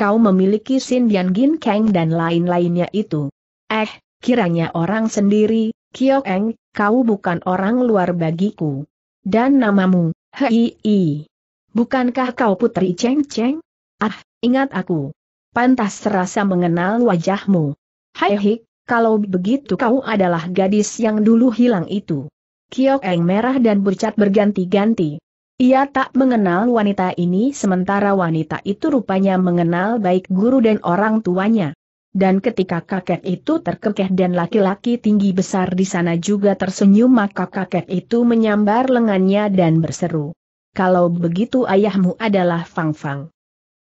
Kau memiliki Sindian Gin Kang dan lain-lainnya itu. Eh, kiranya orang sendiri, Kiok Eng, kau bukan orang luar bagiku. Dan namamu, Hei I. Bukankah kau putri Cheng Cheng? Ah, ingat aku. Pantas serasa mengenal wajahmu. Hai Hei, kalau begitu kau adalah gadis yang dulu hilang itu. Kiok Eng merah dan bercat berganti-ganti. Ia tak mengenal wanita ini sementara wanita itu rupanya mengenal baik guru dan orang tuanya. Dan ketika kakek itu terkekeh dan laki-laki tinggi besar di sana juga tersenyum maka kakek itu menyambar lengannya dan berseru. Kalau begitu ayahmu adalah Fang Fang.